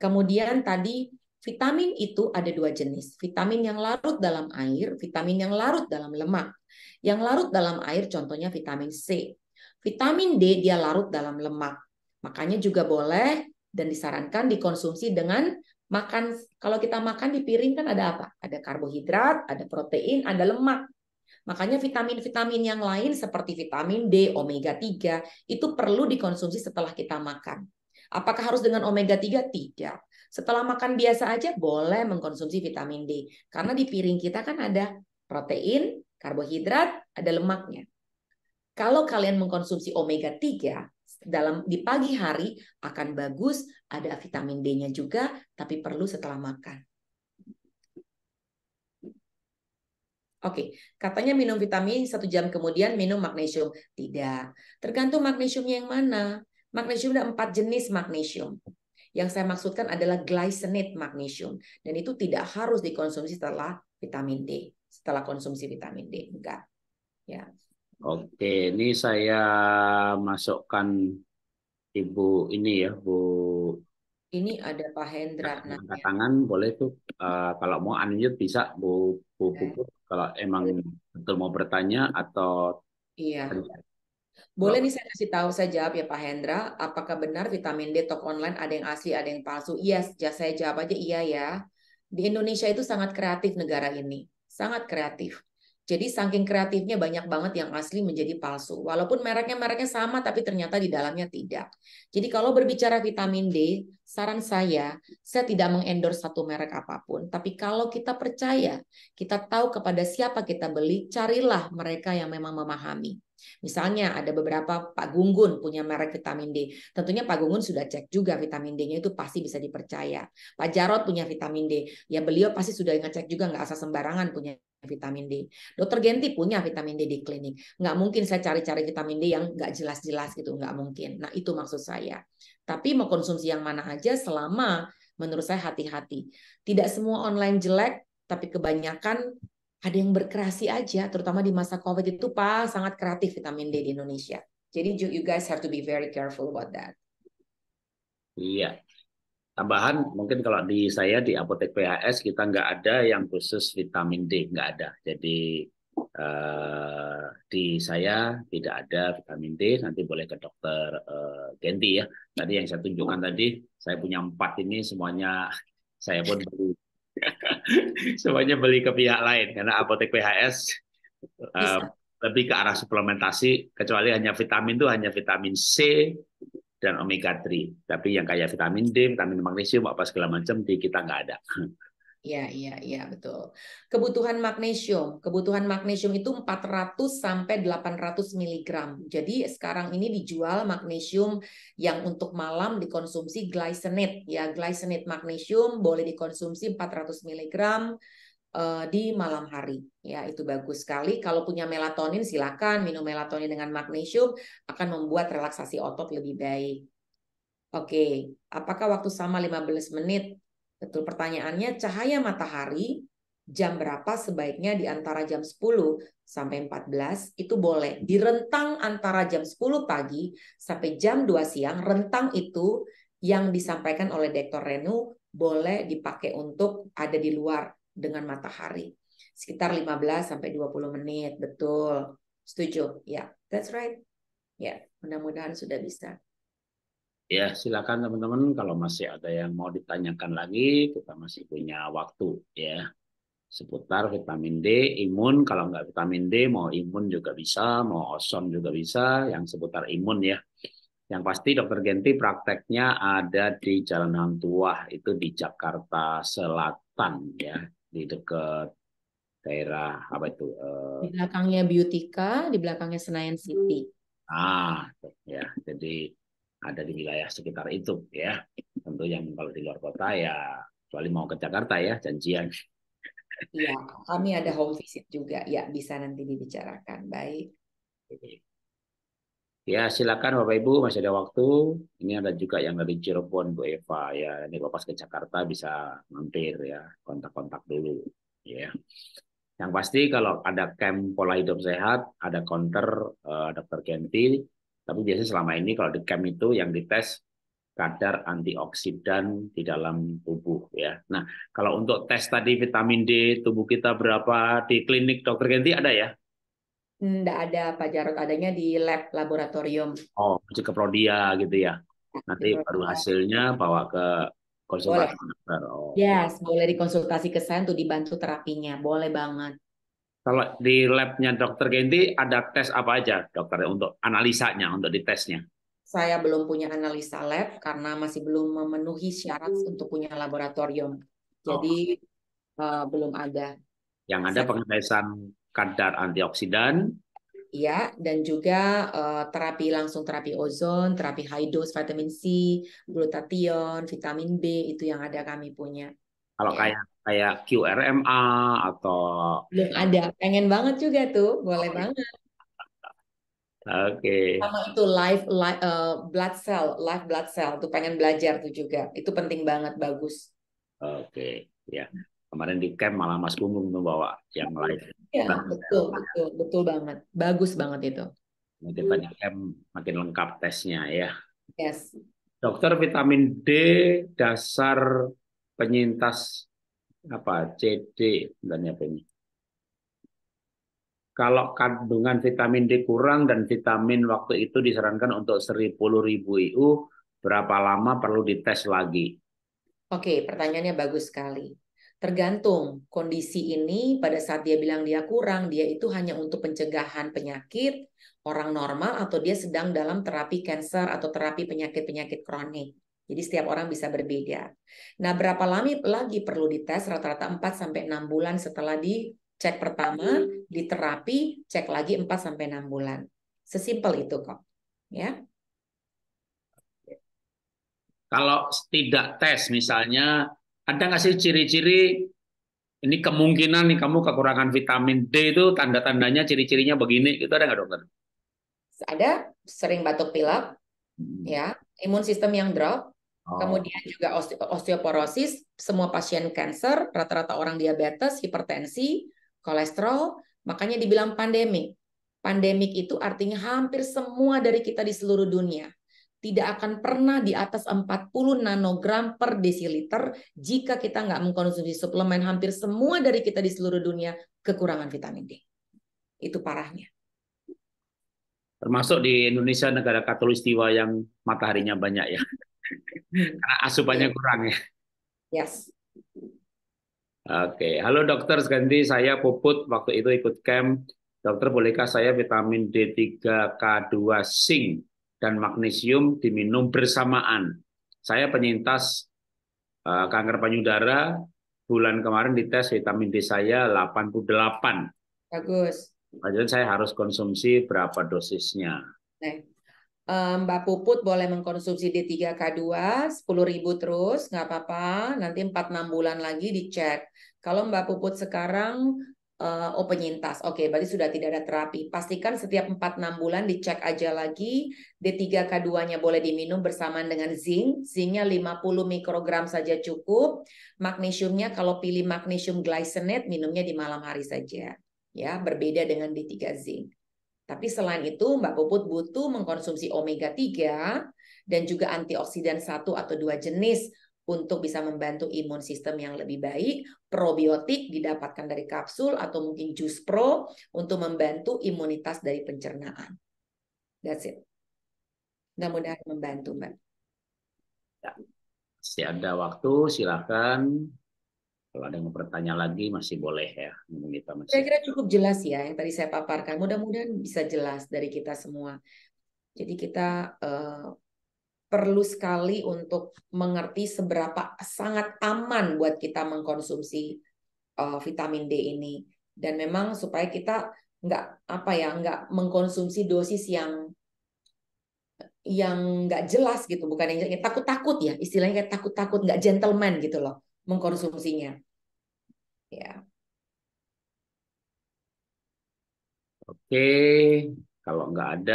B: Kemudian tadi Vitamin itu ada dua jenis, vitamin yang larut dalam air, vitamin yang larut dalam lemak. Yang larut dalam air contohnya vitamin C. Vitamin D dia larut dalam lemak. Makanya juga boleh dan disarankan dikonsumsi dengan makan kalau kita makan di piring kan ada apa? Ada karbohidrat, ada protein, ada lemak. Makanya vitamin-vitamin yang lain seperti vitamin D, omega 3 itu perlu dikonsumsi setelah kita makan. Apakah harus dengan omega 3? Tidak. Setelah makan biasa aja boleh mengkonsumsi vitamin D. Karena di piring kita kan ada protein, karbohidrat, ada lemaknya. Kalau kalian mengkonsumsi omega 3 dalam di pagi hari akan bagus, ada vitamin D-nya juga, tapi perlu setelah makan. Oke, okay. katanya minum vitamin satu jam kemudian minum magnesium. Tidak, tergantung magnesiumnya yang mana. Magnesium ada empat jenis magnesium. Yang saya maksudkan adalah glycinate magnesium dan itu tidak harus dikonsumsi setelah vitamin D, setelah konsumsi vitamin D enggak. Ya.
A: Oke, ini saya masukkan Ibu ini ya, Bu
B: ini ada Pak Hendra. Nah, angkat tangan
A: boleh tuh. Uh, kalau mau unmute bisa Bu Bu, Bu, iya. Bu. Kalau emang iya. betul mau bertanya atau iya. Boleh nih
B: saya kasih tahu, saya jawab ya Pak Hendra, apakah benar vitamin D toko online ada yang asli, ada yang palsu? Iya, yes, saya jawab aja iya ya. Di Indonesia itu sangat kreatif negara ini, sangat kreatif. Jadi saking kreatifnya banyak banget yang asli menjadi palsu. Walaupun mereknya-mereknya sama tapi ternyata di dalamnya tidak. Jadi kalau berbicara vitamin D, saran saya, saya tidak mengendorse satu merek apapun. Tapi kalau kita percaya, kita tahu kepada siapa kita beli, carilah mereka yang memang memahami. Misalnya ada beberapa Pak Gunggun punya merek vitamin D. Tentunya Pak Gunggun sudah cek juga vitamin D-nya itu pasti bisa dipercaya. Pak Jarot punya vitamin D. Ya beliau pasti sudah ngecek juga nggak asal sembarangan punya vitamin D. Dokter Genti punya vitamin D di klinik. Nggak mungkin saya cari-cari vitamin D yang nggak jelas-jelas gitu, nggak mungkin. Nah itu maksud saya. Tapi mau konsumsi yang mana aja selama menurut saya hati-hati. Tidak semua online jelek, tapi kebanyakan ada yang berkreasi aja, terutama di masa COVID itu pak sangat kreatif vitamin D di Indonesia. Jadi you guys have to be very careful about that.
A: Iya. Tambahan mungkin kalau di saya di apotek PHS kita nggak ada yang khusus vitamin D nggak ada. Jadi eh, di saya tidak ada vitamin D. Nanti boleh ke dokter eh, Genti ya. Tadi yang saya tunjukkan tadi saya punya empat ini semuanya saya pun beli semuanya beli ke pihak lain karena apotek PHS uh, eh, lebih ke arah suplementasi kecuali hanya vitamin itu hanya vitamin C dan omega 3 tapi yang kayak vitamin D, vitamin magnesium apa segala macam di kita nggak ada.
B: Iya, iya, iya, betul. Kebutuhan magnesium, kebutuhan magnesium itu 400 sampai 800 mg. Jadi sekarang ini dijual magnesium yang untuk malam dikonsumsi glycinate ya, glycinate magnesium boleh dikonsumsi 400 mg uh, di malam hari. Ya, itu bagus sekali. Kalau punya melatonin silakan minum melatonin dengan magnesium akan membuat relaksasi otot lebih baik. Oke, apakah waktu sama 15 menit? Betul pertanyaannya, cahaya matahari jam berapa sebaiknya di antara jam 10 sampai 14 itu boleh. Di rentang antara jam 10 pagi sampai jam 2 siang, rentang itu yang disampaikan oleh Dr. Renu boleh dipakai untuk ada di luar dengan matahari. Sekitar 15 sampai 20 menit, betul. Setuju? Ya, yeah, that's right. Ya, yeah, mudah-mudahan sudah bisa.
A: Ya, silakan teman-teman kalau masih ada yang mau ditanyakan lagi, kita masih punya waktu ya. Seputar vitamin D, imun, kalau nggak vitamin D, mau imun juga bisa, mau osom juga bisa, yang seputar imun ya. Yang pasti dokter Genti prakteknya ada di Jalan Hang Tua itu di Jakarta Selatan ya, di dekat daerah apa itu? Eh, di
B: belakangnya Beautika di belakangnya Senayan City.
A: Ah, ya. Jadi ada di wilayah sekitar itu ya. Tentu yang kalau di luar kota ya kecuali mau ke Jakarta ya janjian.
B: Ya, kami ada home visit juga. Ya, bisa nanti dibicarakan. Baik.
A: Ya, silakan Bapak Ibu masih ada waktu. Ini ada juga yang dari Cirebon Bu Eva ya. Ini Bapak ke Jakarta bisa mampir ya, kontak-kontak dulu ya. Yang pasti kalau ada camp pola hidup sehat, ada counter uh, dokter tapi biasanya selama ini kalau di camp itu yang dites kadar antioksidan di dalam tubuh ya. Nah, kalau untuk tes tadi vitamin D tubuh kita berapa di klinik dokter Genti ada ya?
B: Enggak ada Pak Jarot, adanya di lab laboratorium.
A: Oh, cek ke Prodia gitu ya. Iya, Nanti Prodia. baru hasilnya bawa ke konsultasi boleh. dokter. Oh.
B: Yes, boleh dikonsultasi ke saya untuk dibantu terapinya, boleh banget.
A: Kalau di labnya dokter Genti ada tes apa aja dokter untuk analisanya, untuk ditesnya?
B: Saya belum punya analisa lab karena masih belum memenuhi syarat hmm. untuk punya laboratorium. Jadi uh, belum ada.
A: Yang ada pengetesan kadar antioksidan.
B: Iya, dan juga uh, terapi langsung terapi ozon, terapi high dose vitamin C, glutathione, vitamin B itu yang ada kami punya.
A: Kalau yeah. kayak kayak QRMA atau
B: belum ada. Pengen banget juga tuh, boleh oh, iya. banget.
A: Oke. Okay. Sama
B: itu live, live uh, blood cell, live blood cell tuh pengen belajar tuh juga. Itu penting banget, bagus. Oke, okay.
A: ya. Kemarin di camp malah Mas Gunggung membawa yang live. Iya
B: betul, betul, betul banget. Bagus banget itu. Makin banyak
A: camp, makin lengkap tesnya ya. Yes. Dokter vitamin D dasar penyintas apa CD dan apa ini. Kalau kandungan vitamin D kurang dan vitamin waktu itu disarankan untuk 10.000 IU, berapa lama perlu dites lagi?
B: Oke, pertanyaannya bagus sekali. Tergantung kondisi ini pada saat dia bilang dia kurang, dia itu hanya untuk pencegahan penyakit orang normal atau dia sedang dalam terapi kanker atau terapi penyakit-penyakit kronik. Jadi setiap orang bisa berbeda. Nah, berapa lama lagi perlu dites? Rata-rata 4 sampai 6 bulan setelah di cek pertama, diterapi, cek lagi 4 sampai 6 bulan. Sesimpel itu kok. Ya.
A: Kalau tidak tes misalnya, ada nggak sih ciri-ciri ini kemungkinan nih kamu kekurangan vitamin D itu tanda-tandanya ciri-cirinya begini itu ada nggak dokter?
B: Ada, sering batuk pilek, hmm. ya, imun sistem yang drop, Oh. Kemudian juga osteoporosis, semua pasien kanker, rata-rata orang diabetes, hipertensi, kolesterol, makanya dibilang pandemik. Pandemik itu artinya hampir semua dari kita di seluruh dunia tidak akan pernah di atas 40 nanogram per desiliter jika kita nggak mengkonsumsi suplemen hampir semua dari kita di seluruh dunia kekurangan vitamin D. Itu parahnya.
A: Termasuk di Indonesia negara katolistiwa yang mataharinya banyak ya. Karena asupannya kurang ya. Yes. Oke, halo dokter, ganti saya Puput waktu itu ikut camp. Dokter, bolehkah saya vitamin D3 K2 sing dan magnesium diminum bersamaan? Saya penyintas eh, kanker payudara, bulan kemarin dites vitamin D saya 88.
B: Bagus.
A: Jadi saya harus konsumsi berapa dosisnya?
B: Eh. Mbak Puput boleh mengkonsumsi D3K2 10.000 terus, nggak apa-apa. Nanti 4-6 bulan lagi dicek. Kalau Mbak Puput sekarang eh, oh penyintas, oke okay, berarti sudah tidak ada terapi. Pastikan setiap 4-6 bulan dicek aja lagi D3K2-nya boleh diminum bersamaan dengan zinc. Zincnya 50 mikrogram saja cukup. Magnesiumnya kalau pilih magnesium glycinate minumnya di malam hari saja. Ya, berbeda dengan D3 zinc. Tapi selain itu, Mbak Puput butuh mengkonsumsi omega 3 dan juga antioksidan satu atau dua jenis untuk bisa membantu imun sistem yang lebih baik. Probiotik didapatkan dari kapsul atau mungkin jus pro untuk membantu imunitas dari pencernaan. That's it. mudah membantu, Mbak. Ya. Masih
A: ada waktu, silakan kalau ada yang mau bertanya lagi masih boleh ya.
B: saya kira cukup jelas ya yang tadi saya paparkan. Mudah-mudahan bisa jelas dari kita semua. Jadi kita uh, perlu sekali untuk mengerti seberapa sangat aman buat kita mengkonsumsi uh, vitamin D ini. Dan memang supaya kita nggak apa ya nggak mengkonsumsi dosis yang yang nggak jelas gitu bukan yang takut-takut ya istilahnya kayak takut-takut nggak gentleman gitu loh mengkonsumsinya. Ya.
A: Oke, kalau nggak ada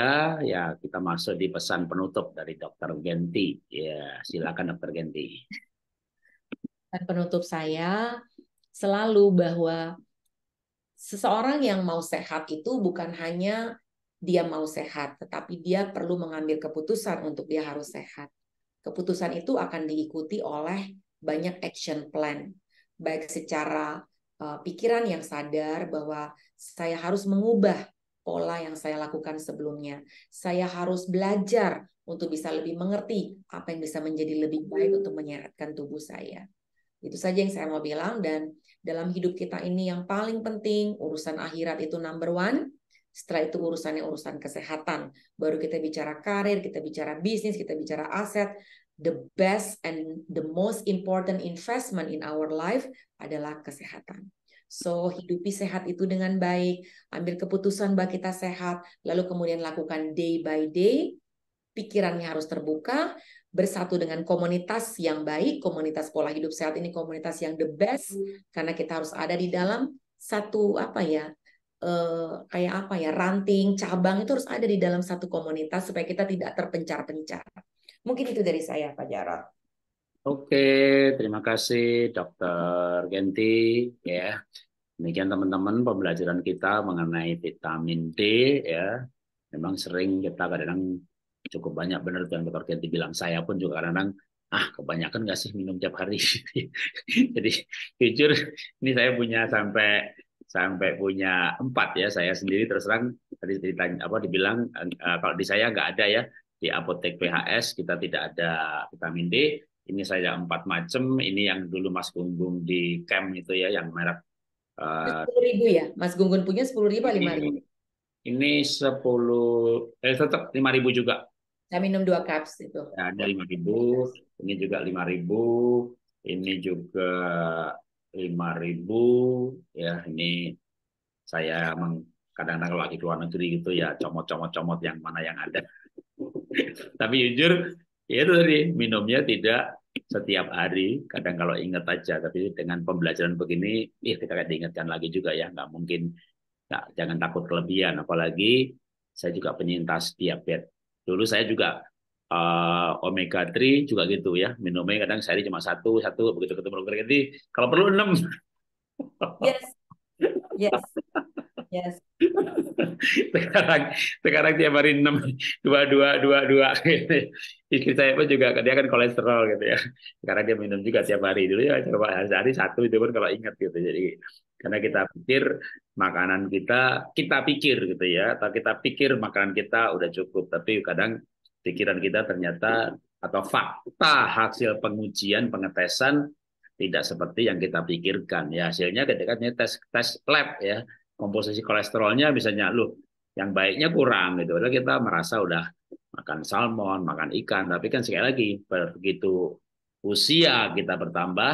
A: ya kita masuk di pesan penutup dari Dokter Genti. Ya, silakan Dokter Genti.
B: Pesan penutup saya selalu bahwa seseorang yang mau sehat itu bukan hanya dia mau sehat, tetapi dia perlu mengambil keputusan untuk dia harus sehat. Keputusan itu akan diikuti oleh banyak action plan, baik secara uh, pikiran yang sadar bahwa saya harus mengubah pola yang saya lakukan sebelumnya. Saya harus belajar untuk bisa lebih mengerti apa yang bisa menjadi lebih baik hmm. untuk menyehatkan tubuh saya. Itu saja yang saya mau bilang dan dalam hidup kita ini yang paling penting urusan akhirat itu number one. Setelah itu urusannya urusan kesehatan. Baru kita bicara karir, kita bicara bisnis, kita bicara aset the best and the most important investment in our life adalah kesehatan. So, hidupi sehat itu dengan baik, ambil keputusan bahwa kita sehat, lalu kemudian lakukan day by day, pikirannya harus terbuka, bersatu dengan komunitas yang baik, komunitas pola hidup sehat ini komunitas yang the best, karena kita harus ada di dalam satu apa ya, Uh, kayak apa ya ranting cabang itu harus ada di dalam satu komunitas supaya kita tidak terpencar-pencar. Mungkin itu dari saya, Pak Jarot.
A: Oke, terima kasih dokter Genti. Ya, demikian teman-teman pembelajaran kita mengenai vitamin D. Ya, memang sering kita kadang cukup banyak benar yang dokter Genti bilang. Saya pun juga kadang kadang ah kebanyakan nggak sih minum tiap hari. Jadi jujur, ini saya punya sampai sampai punya empat ya saya sendiri terserang tadi ditanya apa dibilang eh, kalau di saya nggak ada ya di apotek PHS kita tidak ada vitamin D. Ini saya empat macam. Ini yang dulu Mas Gunggung di camp itu ya, yang merek. Eh, sepuluh
B: ribu ya, Mas Gunggung punya sepuluh ribu lima ribu.
A: Ini sepuluh, eh tetap lima ribu juga.
B: Saya minum dua cups itu. Ya, ada
A: lima ribu, ini juga lima ribu, ini juga lima ribu, ya ini saya kadang-kadang kalau lagi luar negeri gitu ya comot-comot-comot yang mana yang ada. Tapi jujur, ya itu tadi minumnya tidak setiap hari. Kadang kalau ingat aja, tapi dengan pembelajaran begini, ya kita akan diingatkan lagi juga ya. Nggak mungkin, nggak jangan takut kelebihan. Apalagi saya juga penyintas diabetes. Dulu saya juga uh, omega 3 juga gitu ya. Minumnya kadang sehari cuma satu, satu begitu ketemu dokter jadi Kalau perlu enam. Yes. Yes. Yes. sekarang sekarang tiap hari enam dua dua dua dua istri saya pun juga dia kan kolesterol gitu ya sekarang dia minum juga tiap hari dulu ya coba sehari satu itu pun kalau ingat gitu jadi karena kita pikir makanan kita kita pikir gitu ya atau kita pikir makanan kita udah cukup tapi kadang pikiran kita ternyata atau fakta hasil pengujian pengetesan tidak seperti yang kita pikirkan ya hasilnya ketika tes tes lab ya komposisi kolesterolnya misalnya loh yang baiknya kurang gitu. Lalu kita merasa udah makan salmon, makan ikan, tapi kan sekali lagi begitu usia kita bertambah,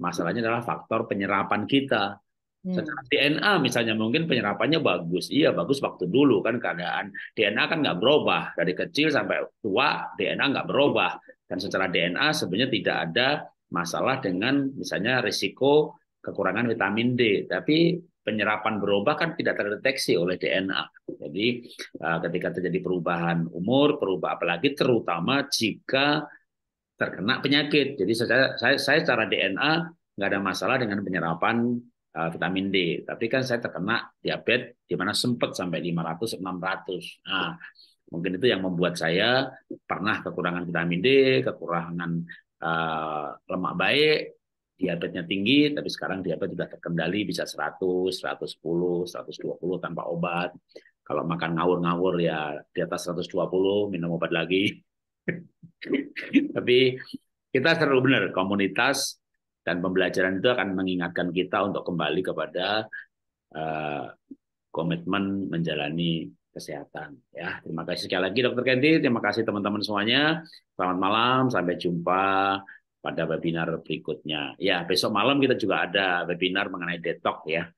A: masalahnya adalah faktor penyerapan kita. Hmm. Secara DNA misalnya mungkin penyerapannya bagus, iya bagus waktu dulu kan keadaan DNA kan nggak berubah dari kecil sampai tua DNA nggak berubah dan secara DNA sebenarnya tidak ada masalah dengan misalnya risiko kekurangan vitamin D. Tapi penyerapan berubah kan tidak terdeteksi oleh DNA. Jadi eh, ketika terjadi perubahan umur, perubahan apalagi terutama jika terkena penyakit. Jadi saya saya, saya secara DNA nggak ada masalah dengan penyerapan eh, vitamin D, tapi kan saya terkena diabetes di mana sempat sampai 500 600. Nah, mungkin itu yang membuat saya pernah kekurangan vitamin D, kekurangan uh, lemak baik diabetesnya tinggi, tapi sekarang diabetes sudah terkendali bisa 100, 110, 120 tanpa obat. Kalau makan ngawur-ngawur ya di atas 120, minum obat lagi. tapi kita selalu benar, komunitas dan pembelajaran itu akan mengingatkan kita untuk kembali kepada uh, komitmen menjalani kesehatan. Ya, terima kasih sekali lagi Dokter Kenti, terima kasih teman-teman semuanya. Selamat malam, sampai jumpa pada webinar berikutnya. Ya, besok malam kita juga ada webinar mengenai detox ya.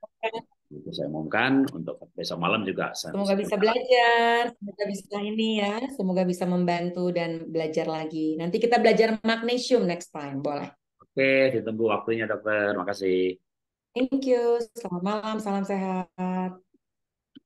A: Itu saya umumkan untuk besok malam juga. Semoga
B: bisa belajar, semoga bisa ini ya, semoga bisa membantu dan belajar lagi. Nanti kita belajar magnesium next time, boleh.
A: Oke, ditunggu waktunya dokter. Makasih.
B: Thank you. Selamat malam, salam sehat.